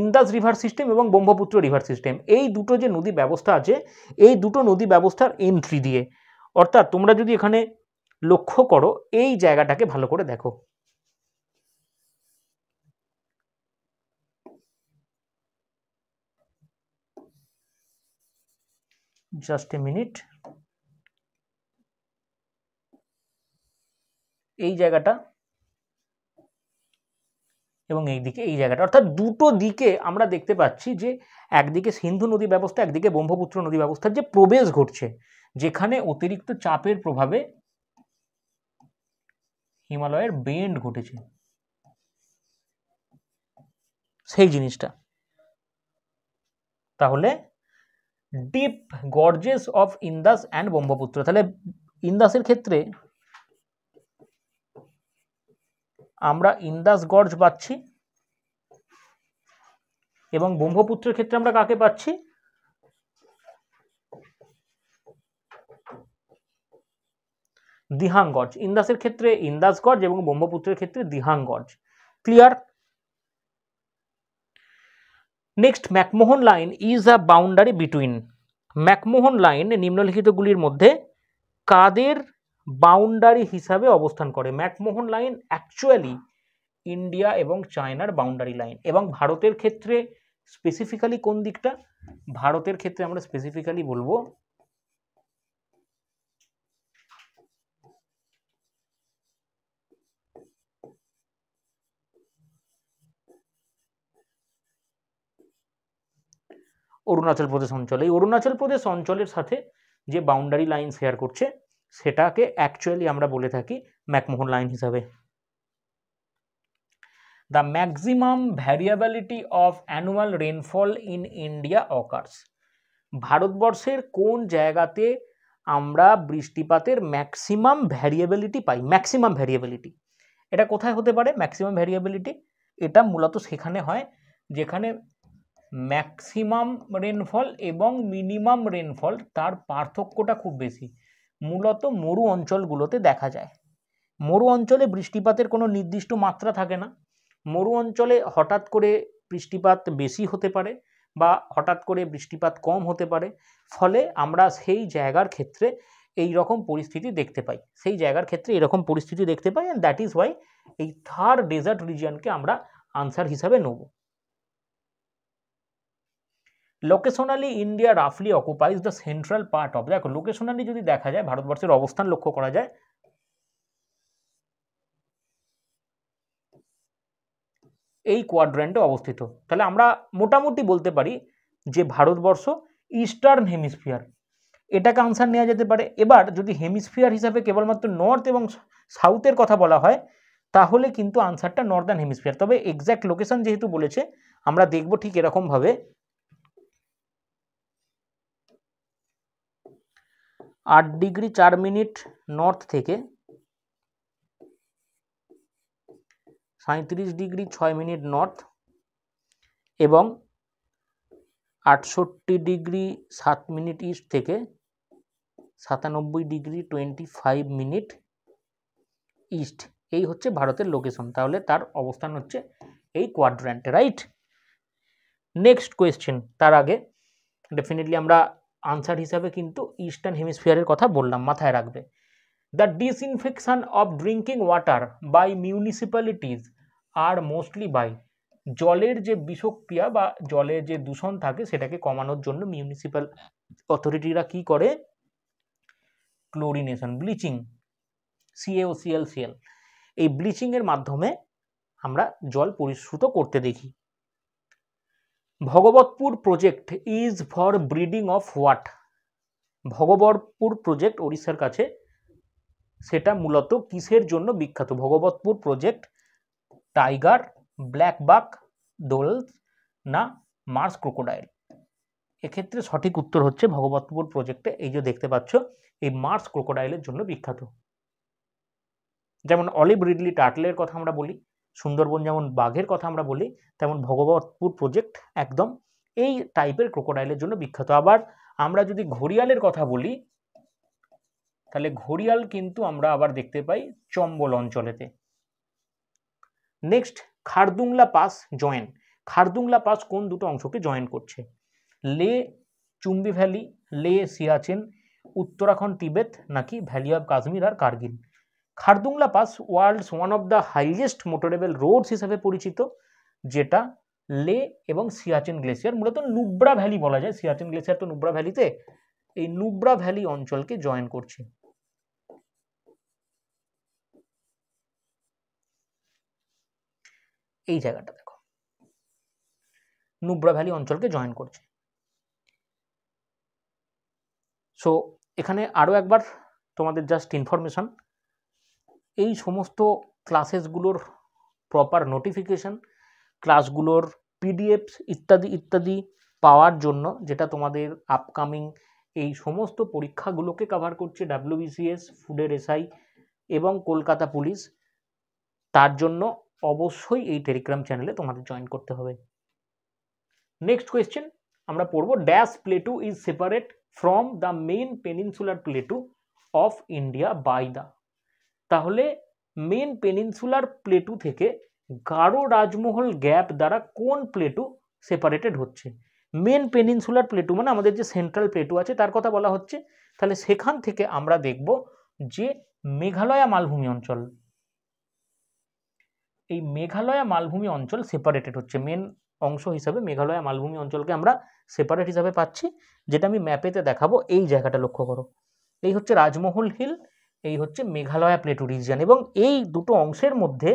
Indus river system এবং ব্রহ্মপুত্র রিভার সিস্টেম এই দুটো যে নদী ব্যবস্থা আছে এই দুটো নদী ব্যবস্থার এন্ট্রি দিয়ে অর্থাৎ তোমরা যদি এখানে লক্ষ্য করো এই জায়গাটাকে ভালো করে দেখো জাস্ট এ মিনিট এই জায়গাটা এবং এই দিকে এই জায়গাটা অর্থাৎ দুটো দিকে আমরা দেখতে পাচ্ছি যে একদিকে সিন্ধু নদী ব্যবস্থা একদিকে ব্রহ্মপুত্র নদী ব্যবস্থার যে প্রবেশ ঘটছে যেখানে অতিরিক্ত চাপের প্রভাবে হিমালয়ের বেন্ড ঘটেছে সেই জিনিসটা তাহলে deep gorges of Indus and Brahmaputra তাহলে ইন্দাসের ক্ষেত্রে আমরা ইন্দাস গর্জ পাচ্ছি এবং ব্রহ্মপুত্রের ক্ষেত্রে আমরা কাকে পাচ্ছি দিহাঙ্গজ ইন্দাসের ক্ষেত্রে ইন্দাস গর্জ এবং ব্রহ্মপুত্রের ক্ষেত্রে দিহাঙ্গজ clear next McMahon line is a boundary between McMahon line নিম্নলিখিতগুলির মধ্যে কাদের বাউন্ডারি হিসাবে অবস্থান করে ম্যাকমোহন লাইন অ্যাকচুয়ালি ইন্ডিয়া এবং চায়নার বাউন্ডারি লাইন এবং ভারতের ক্ষেত্রে স্পেসিফিক্যালি কোন দিকটা ভারতের ক্ষেত্রে আমরা স্পেসিফিক্যালি বলবো অরুণাচল প্রদেশ অঞ্চলে এই অরুণাচল প্রদেশ অঞ্চলের সাথে যে বাউন্ডারি লাইন শেয়ার করছে সেটাকে অ্যাকচুয়ালি আমরা বলে থাকি ম্যাকমোহন লাইন হিসাবে the maximum variability of annual rainfall in India occurs ভারতবর্ষের কোন জায়গাতে আমরা বৃষ্টিপাতের ম্যাক্সিমাম ভ্যারিয়েবিলিটি পাই ম্যাক্সিমাম ভ্যারিয়েবিলিটি এটা কোথায় হতে পারে ম্যাক্সিমাম ভ্যারিয়েবিলিটি এটা মূলত সেখানে হয় যেখানে ম্যাক্সিমাম রেনফল এবং মিনিমাম রেনফল তার পার্থক্যটা খুব বেশি মূলত মরু অঞ্চলগুলোতে দেখা যায় মরু অঞ্চলে বৃষ্টিপাতের কোনো নির্দিষ্ট মাত্রা থাকে না মরু অঞ্চলে হঠাৎ করে বৃষ্টিপাত বেশি হতে পারে বা হঠাৎ করে বৃষ্টিপাত কম হতে পারে ফলে আমরা সেই জায়গার ক্ষেত্রে এই রকম পরিস্থিতি দেখতে পাই সেই জায়গার ক্ষেত্রে এরকম পরিস্থিতি দেখতে পাই অ্যান্ড দ্যাট ইজ ওয়াই এই থার্ড ডেজার্ট রিজিয়নকে আমরা আনসার হিসাবে নেবো লোকেশনালি ইন্ডিয়া রাফলি occupies the central part of দেখো লোকেশনালি যদি দেখা যায় ভারতবর্ষের অবস্থান লক্ষ্য করা যায় এই কোয়াড্রেন্টে অবস্থিত তাহলে আমরা মোটামুটি বলতে পারি যে ভারতবর্ষ ইস্টার্ন হেমিসফিয়ার এটাকে আনসার নেওয়া যেতে পারে এবার যদি হেমিসফিয়ার হিসাবে কেবলমাত্র নর্থ এবং সাউথের কথা বলা হয় তাহলে কিন্তু আনসারটা নর্দার্ন হেমিসফিয়ার তবে এক্স্যাক্ট লোকেশন যেহেতু বলেছে আমরা দেখব ঠিক এরকমভাবে আট ডিগ্রি চার মিনিট নর্থ থেকে সাঁত্রিশ ডিগ্রি ছয় মিনিট নর্থ এবং আটষট্টি ডিগ্রি সাত মিনিট ইস্ট থেকে সাতানব্বই degree twenty five minute east এই হচ্ছে ভারতের লোকেশন তাহলে তার অবস্থান হচ্ছে এই কোয়াড্রান্টে রাইট নেক্সট কোয়েশ্চেন তার আগে ডেফিনেটলি আমরা আনসার হিসাবে কিন্তু ইস্টার্ন হেমিস্ফিয়ারের কথা বললাম মাথায় রাখবে the disinfection of drinking water by municipalities আর মোস্টলি বাই জলের যে বিষক্রিয়া বা জলের যে দূষণ থাকে সেটাকে কমানোর জন্য মিউনিসিপ্যাল অথরিটিরা কি করে chlorination bleaching CaO Cl Cl এই ব্লিচিংয়ের মাধ্যমে আমরা জল পরিশ্রুত করতে দেখি Bhagabatpur project is for breeding of what Bhagabatpur project ওড়িশার কাছে সেটা মূলত কিসের জন্য বিখ্যাত ভগবতপুর প্রজেক্ট টাইগার ব্ল্যাক বাক ডোলস না মার্স ক্রোকোডাইল এক্ষেত্রে সঠিক উত্তর হচ্ছে ভগবতপুর প্রজেক্টে এই যে দেখতে পাচ্ছ এই মার্স ক্রোকোডাইলের জন্য বিখ্যাত যেমন অলিভ রিডলি টার্টলের কথা আমরা বলি সুন্দরবন যেমন বাঘের কথা আমরা বলি তেমন ভগবতপুর প্রজেক্ট একদম এই টাইপের ক্রোকোডাইলের জন্য বিখ্যাত আবার আমরা যদি ঘড়িয়ালের কথা বলি তাহলে ঘড়িয়াল কিন্তু আমরা আবার দেখতে পাই চম্বল অঞ্চলেতে next Khardungla pass join Khardungla pass কোন দুটো অংশকে জয়েন করছে লে চুম্বি ভ্যালি লে সিয়াচেন উত্তরাখণ্ড তিবেত নাকি ভ্যালি অফ কাশ্মীর আর Kargil Khardungla pass world's one of the highest motorable roads হিসাবে পরিচিত যেটা লে এবং সিয়াচেন গ্লেসিয়ার মূলত নুব্রা ভ্যালি বলা যায় সিয়াচেন গ্লেসিয়ার তো নুব্রা ভ্যালিতে এই নুব্রা ভ্যালি অঞ্চলকে জয়েন করছে এই জায়গাটা দেখো নুব্রা ভ্যালি অঞ্চলকে জয়েন করছে সো এখানে আরও একবার তোমাদের জাস্ট ইনফরমেশন এই সমস্ত ক্লাসেসগুলোর প্রপার নোটিফিকেশান ক্লাসগুলোর পিডিএফ ইত্যাদি ইত্যাদি পাওয়ার জন্য যেটা তোমাদের আপকামিং এই সমস্ত পরীক্ষাগুলোকে কভার করছে ডাব্লিউবিসিএস ফুডের এসআই এবং কলকাতা পুলিশ তার জন্য অবশ্যই এই টেলিগ্রাম চ্যানেলে তোমাদের জয়েন করতে হবে নেক্সট কোয়েশ্চেন আমরা পড়ব dash plateau is separate from the main peninsular plateau of India by the তাহলে মেন পেনিনসুলার প্লেটু থেকে গাঢ় রাজমহল গ্যাপ দ্বারা কোন প্লেটু সেপারেটেড হচ্ছে মেন পেনিনসুলার প্লেটু মানে আমাদের যে সেন্ট্রাল প্লেটু আছে তার কথা বলা হচ্ছে তাহলে সেখান থেকে আমরা দেখব যে মেঘালয়া মালভূমি অঞ্চল এই মেঘালয়া মালভূমি অঞ্চল সেপারেটেড হচ্ছে মেন অংশ হিসাবে মেঘালয়া মালভূমি অঞ্চলকে আমরা সেপারেট হিসাবে পাচ্ছি যেটা আমি ম্যাপেতে দেখাবো এই জায়গাটা লক্ষ্য করো এই হচ্ছে রাজমহল হিল এই হচ্ছে মেঘালয়া প্লেটো রিজিয়ান এবং এই দুটো অংশের মধ্যে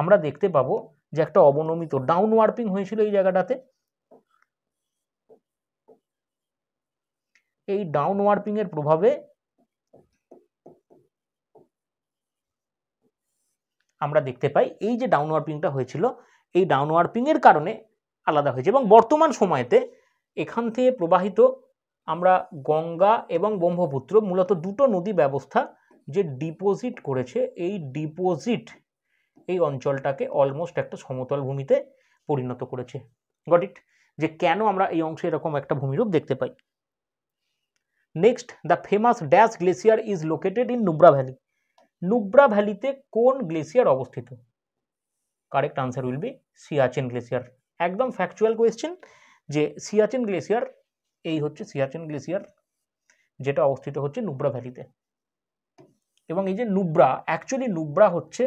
আমরা দেখতে পাবো যে একটা অবনমিত ডাউন ওয়ার্পিং হয়েছিল এই জায়গাটাতে এই ডাউন ওয়ার্পিং এর প্রভাবে আমরা দেখতে পাই এই যে ডাউন ওয়ার্পিংটা হয়েছিল এই ডাউন ওয়ার্পিংয়ের কারণে আলাদা হয়েছে এবং বর্তমান সময়তে এখান থেকে প্রবাহিত আমরা গঙ্গা এবং ব্রহ্মপুত্র মূলত দুটো নদী ব্যবস্থা যে ডিপোজিট করেছে এই ডিপোজিট এই অঞ্চলটাকে অলমোস্ট একটা সমতল ভূমিতে পরিণত করেছে গট ইট যে কেন আমরা এই অংশে এরকম একটা ভূমিরূপ দেখতে পাই next the famous dash glacier is located in Nubra valley Nubra ভ্যালিতে কোন গ্লেসিয়ার অবস্থিত correct answer will be Siachen glacier একদম ফ্যাকচুয়াল কোয়েশ্চেন যে সিয়াচেন গ্লেসিয়ার এই হচ্ছে সিয়াচেন গ্লেসিয়ার যেটা অবস্থিত হচ্ছে নুব্রা ভ্যালিতে এবং এই যে নুব্রা অ্যাকচুয়ালি নুব্রা হচ্ছে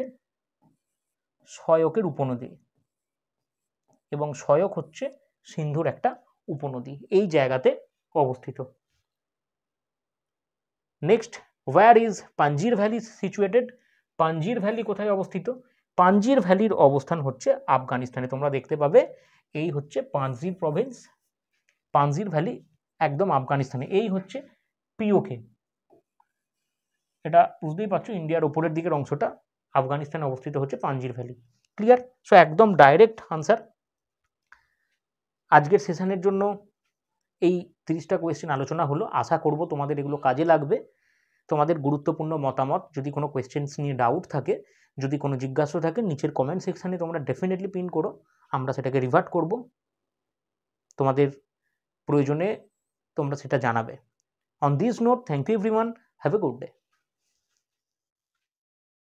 সয়কের উপনদী এবং সয়ক হচ্ছে সিন্ধুর একটা উপনদী এই জায়গাতে অবস্থিত next where is Panjshir valley situated Panjshir valley কোথায় অবস্থিত পাঞ্জির ভ্যালির অবস্থান হচ্ছে আফগানিস্তানে তোমরা দেখতে পাবে এই হচ্ছে পাঞ্জির প্রভিন্স পাঞ্জির ভ্যালি একদম আফগানিস্তানে এই হচ্ছে পিওকে এটা বুঝতেই পারছো ইন্ডিয়ার ওপরের দিকের অংশটা আফগানিস্তানে অবস্থিত হচ্ছে পাঞ্জির ভ্যালি ক্লিয়ার সো একদম ডাইরেক্ট আনসার আজকের সেশনের জন্য এই তিরিশটা কোয়েশ্চেন আলোচনা হলো আশা করব তোমাদের এগুলো কাজে লাগবে তোমাদের গুরুত্বপূর্ণ মতামত যদি কোনো কোয়েশ্চেন্স নিয়ে ডাউট থাকে যদি কোনো জিজ্ঞাসা থাকে নিচের কমেন্ট সেকশানে তোমরা ডেফিনেটলি পিন করো আমরা সেটাকে রিভার্ট করব তোমাদের প্রয়োজনে তোমরা সেটা জানাবে on this note thank you everyone have a good day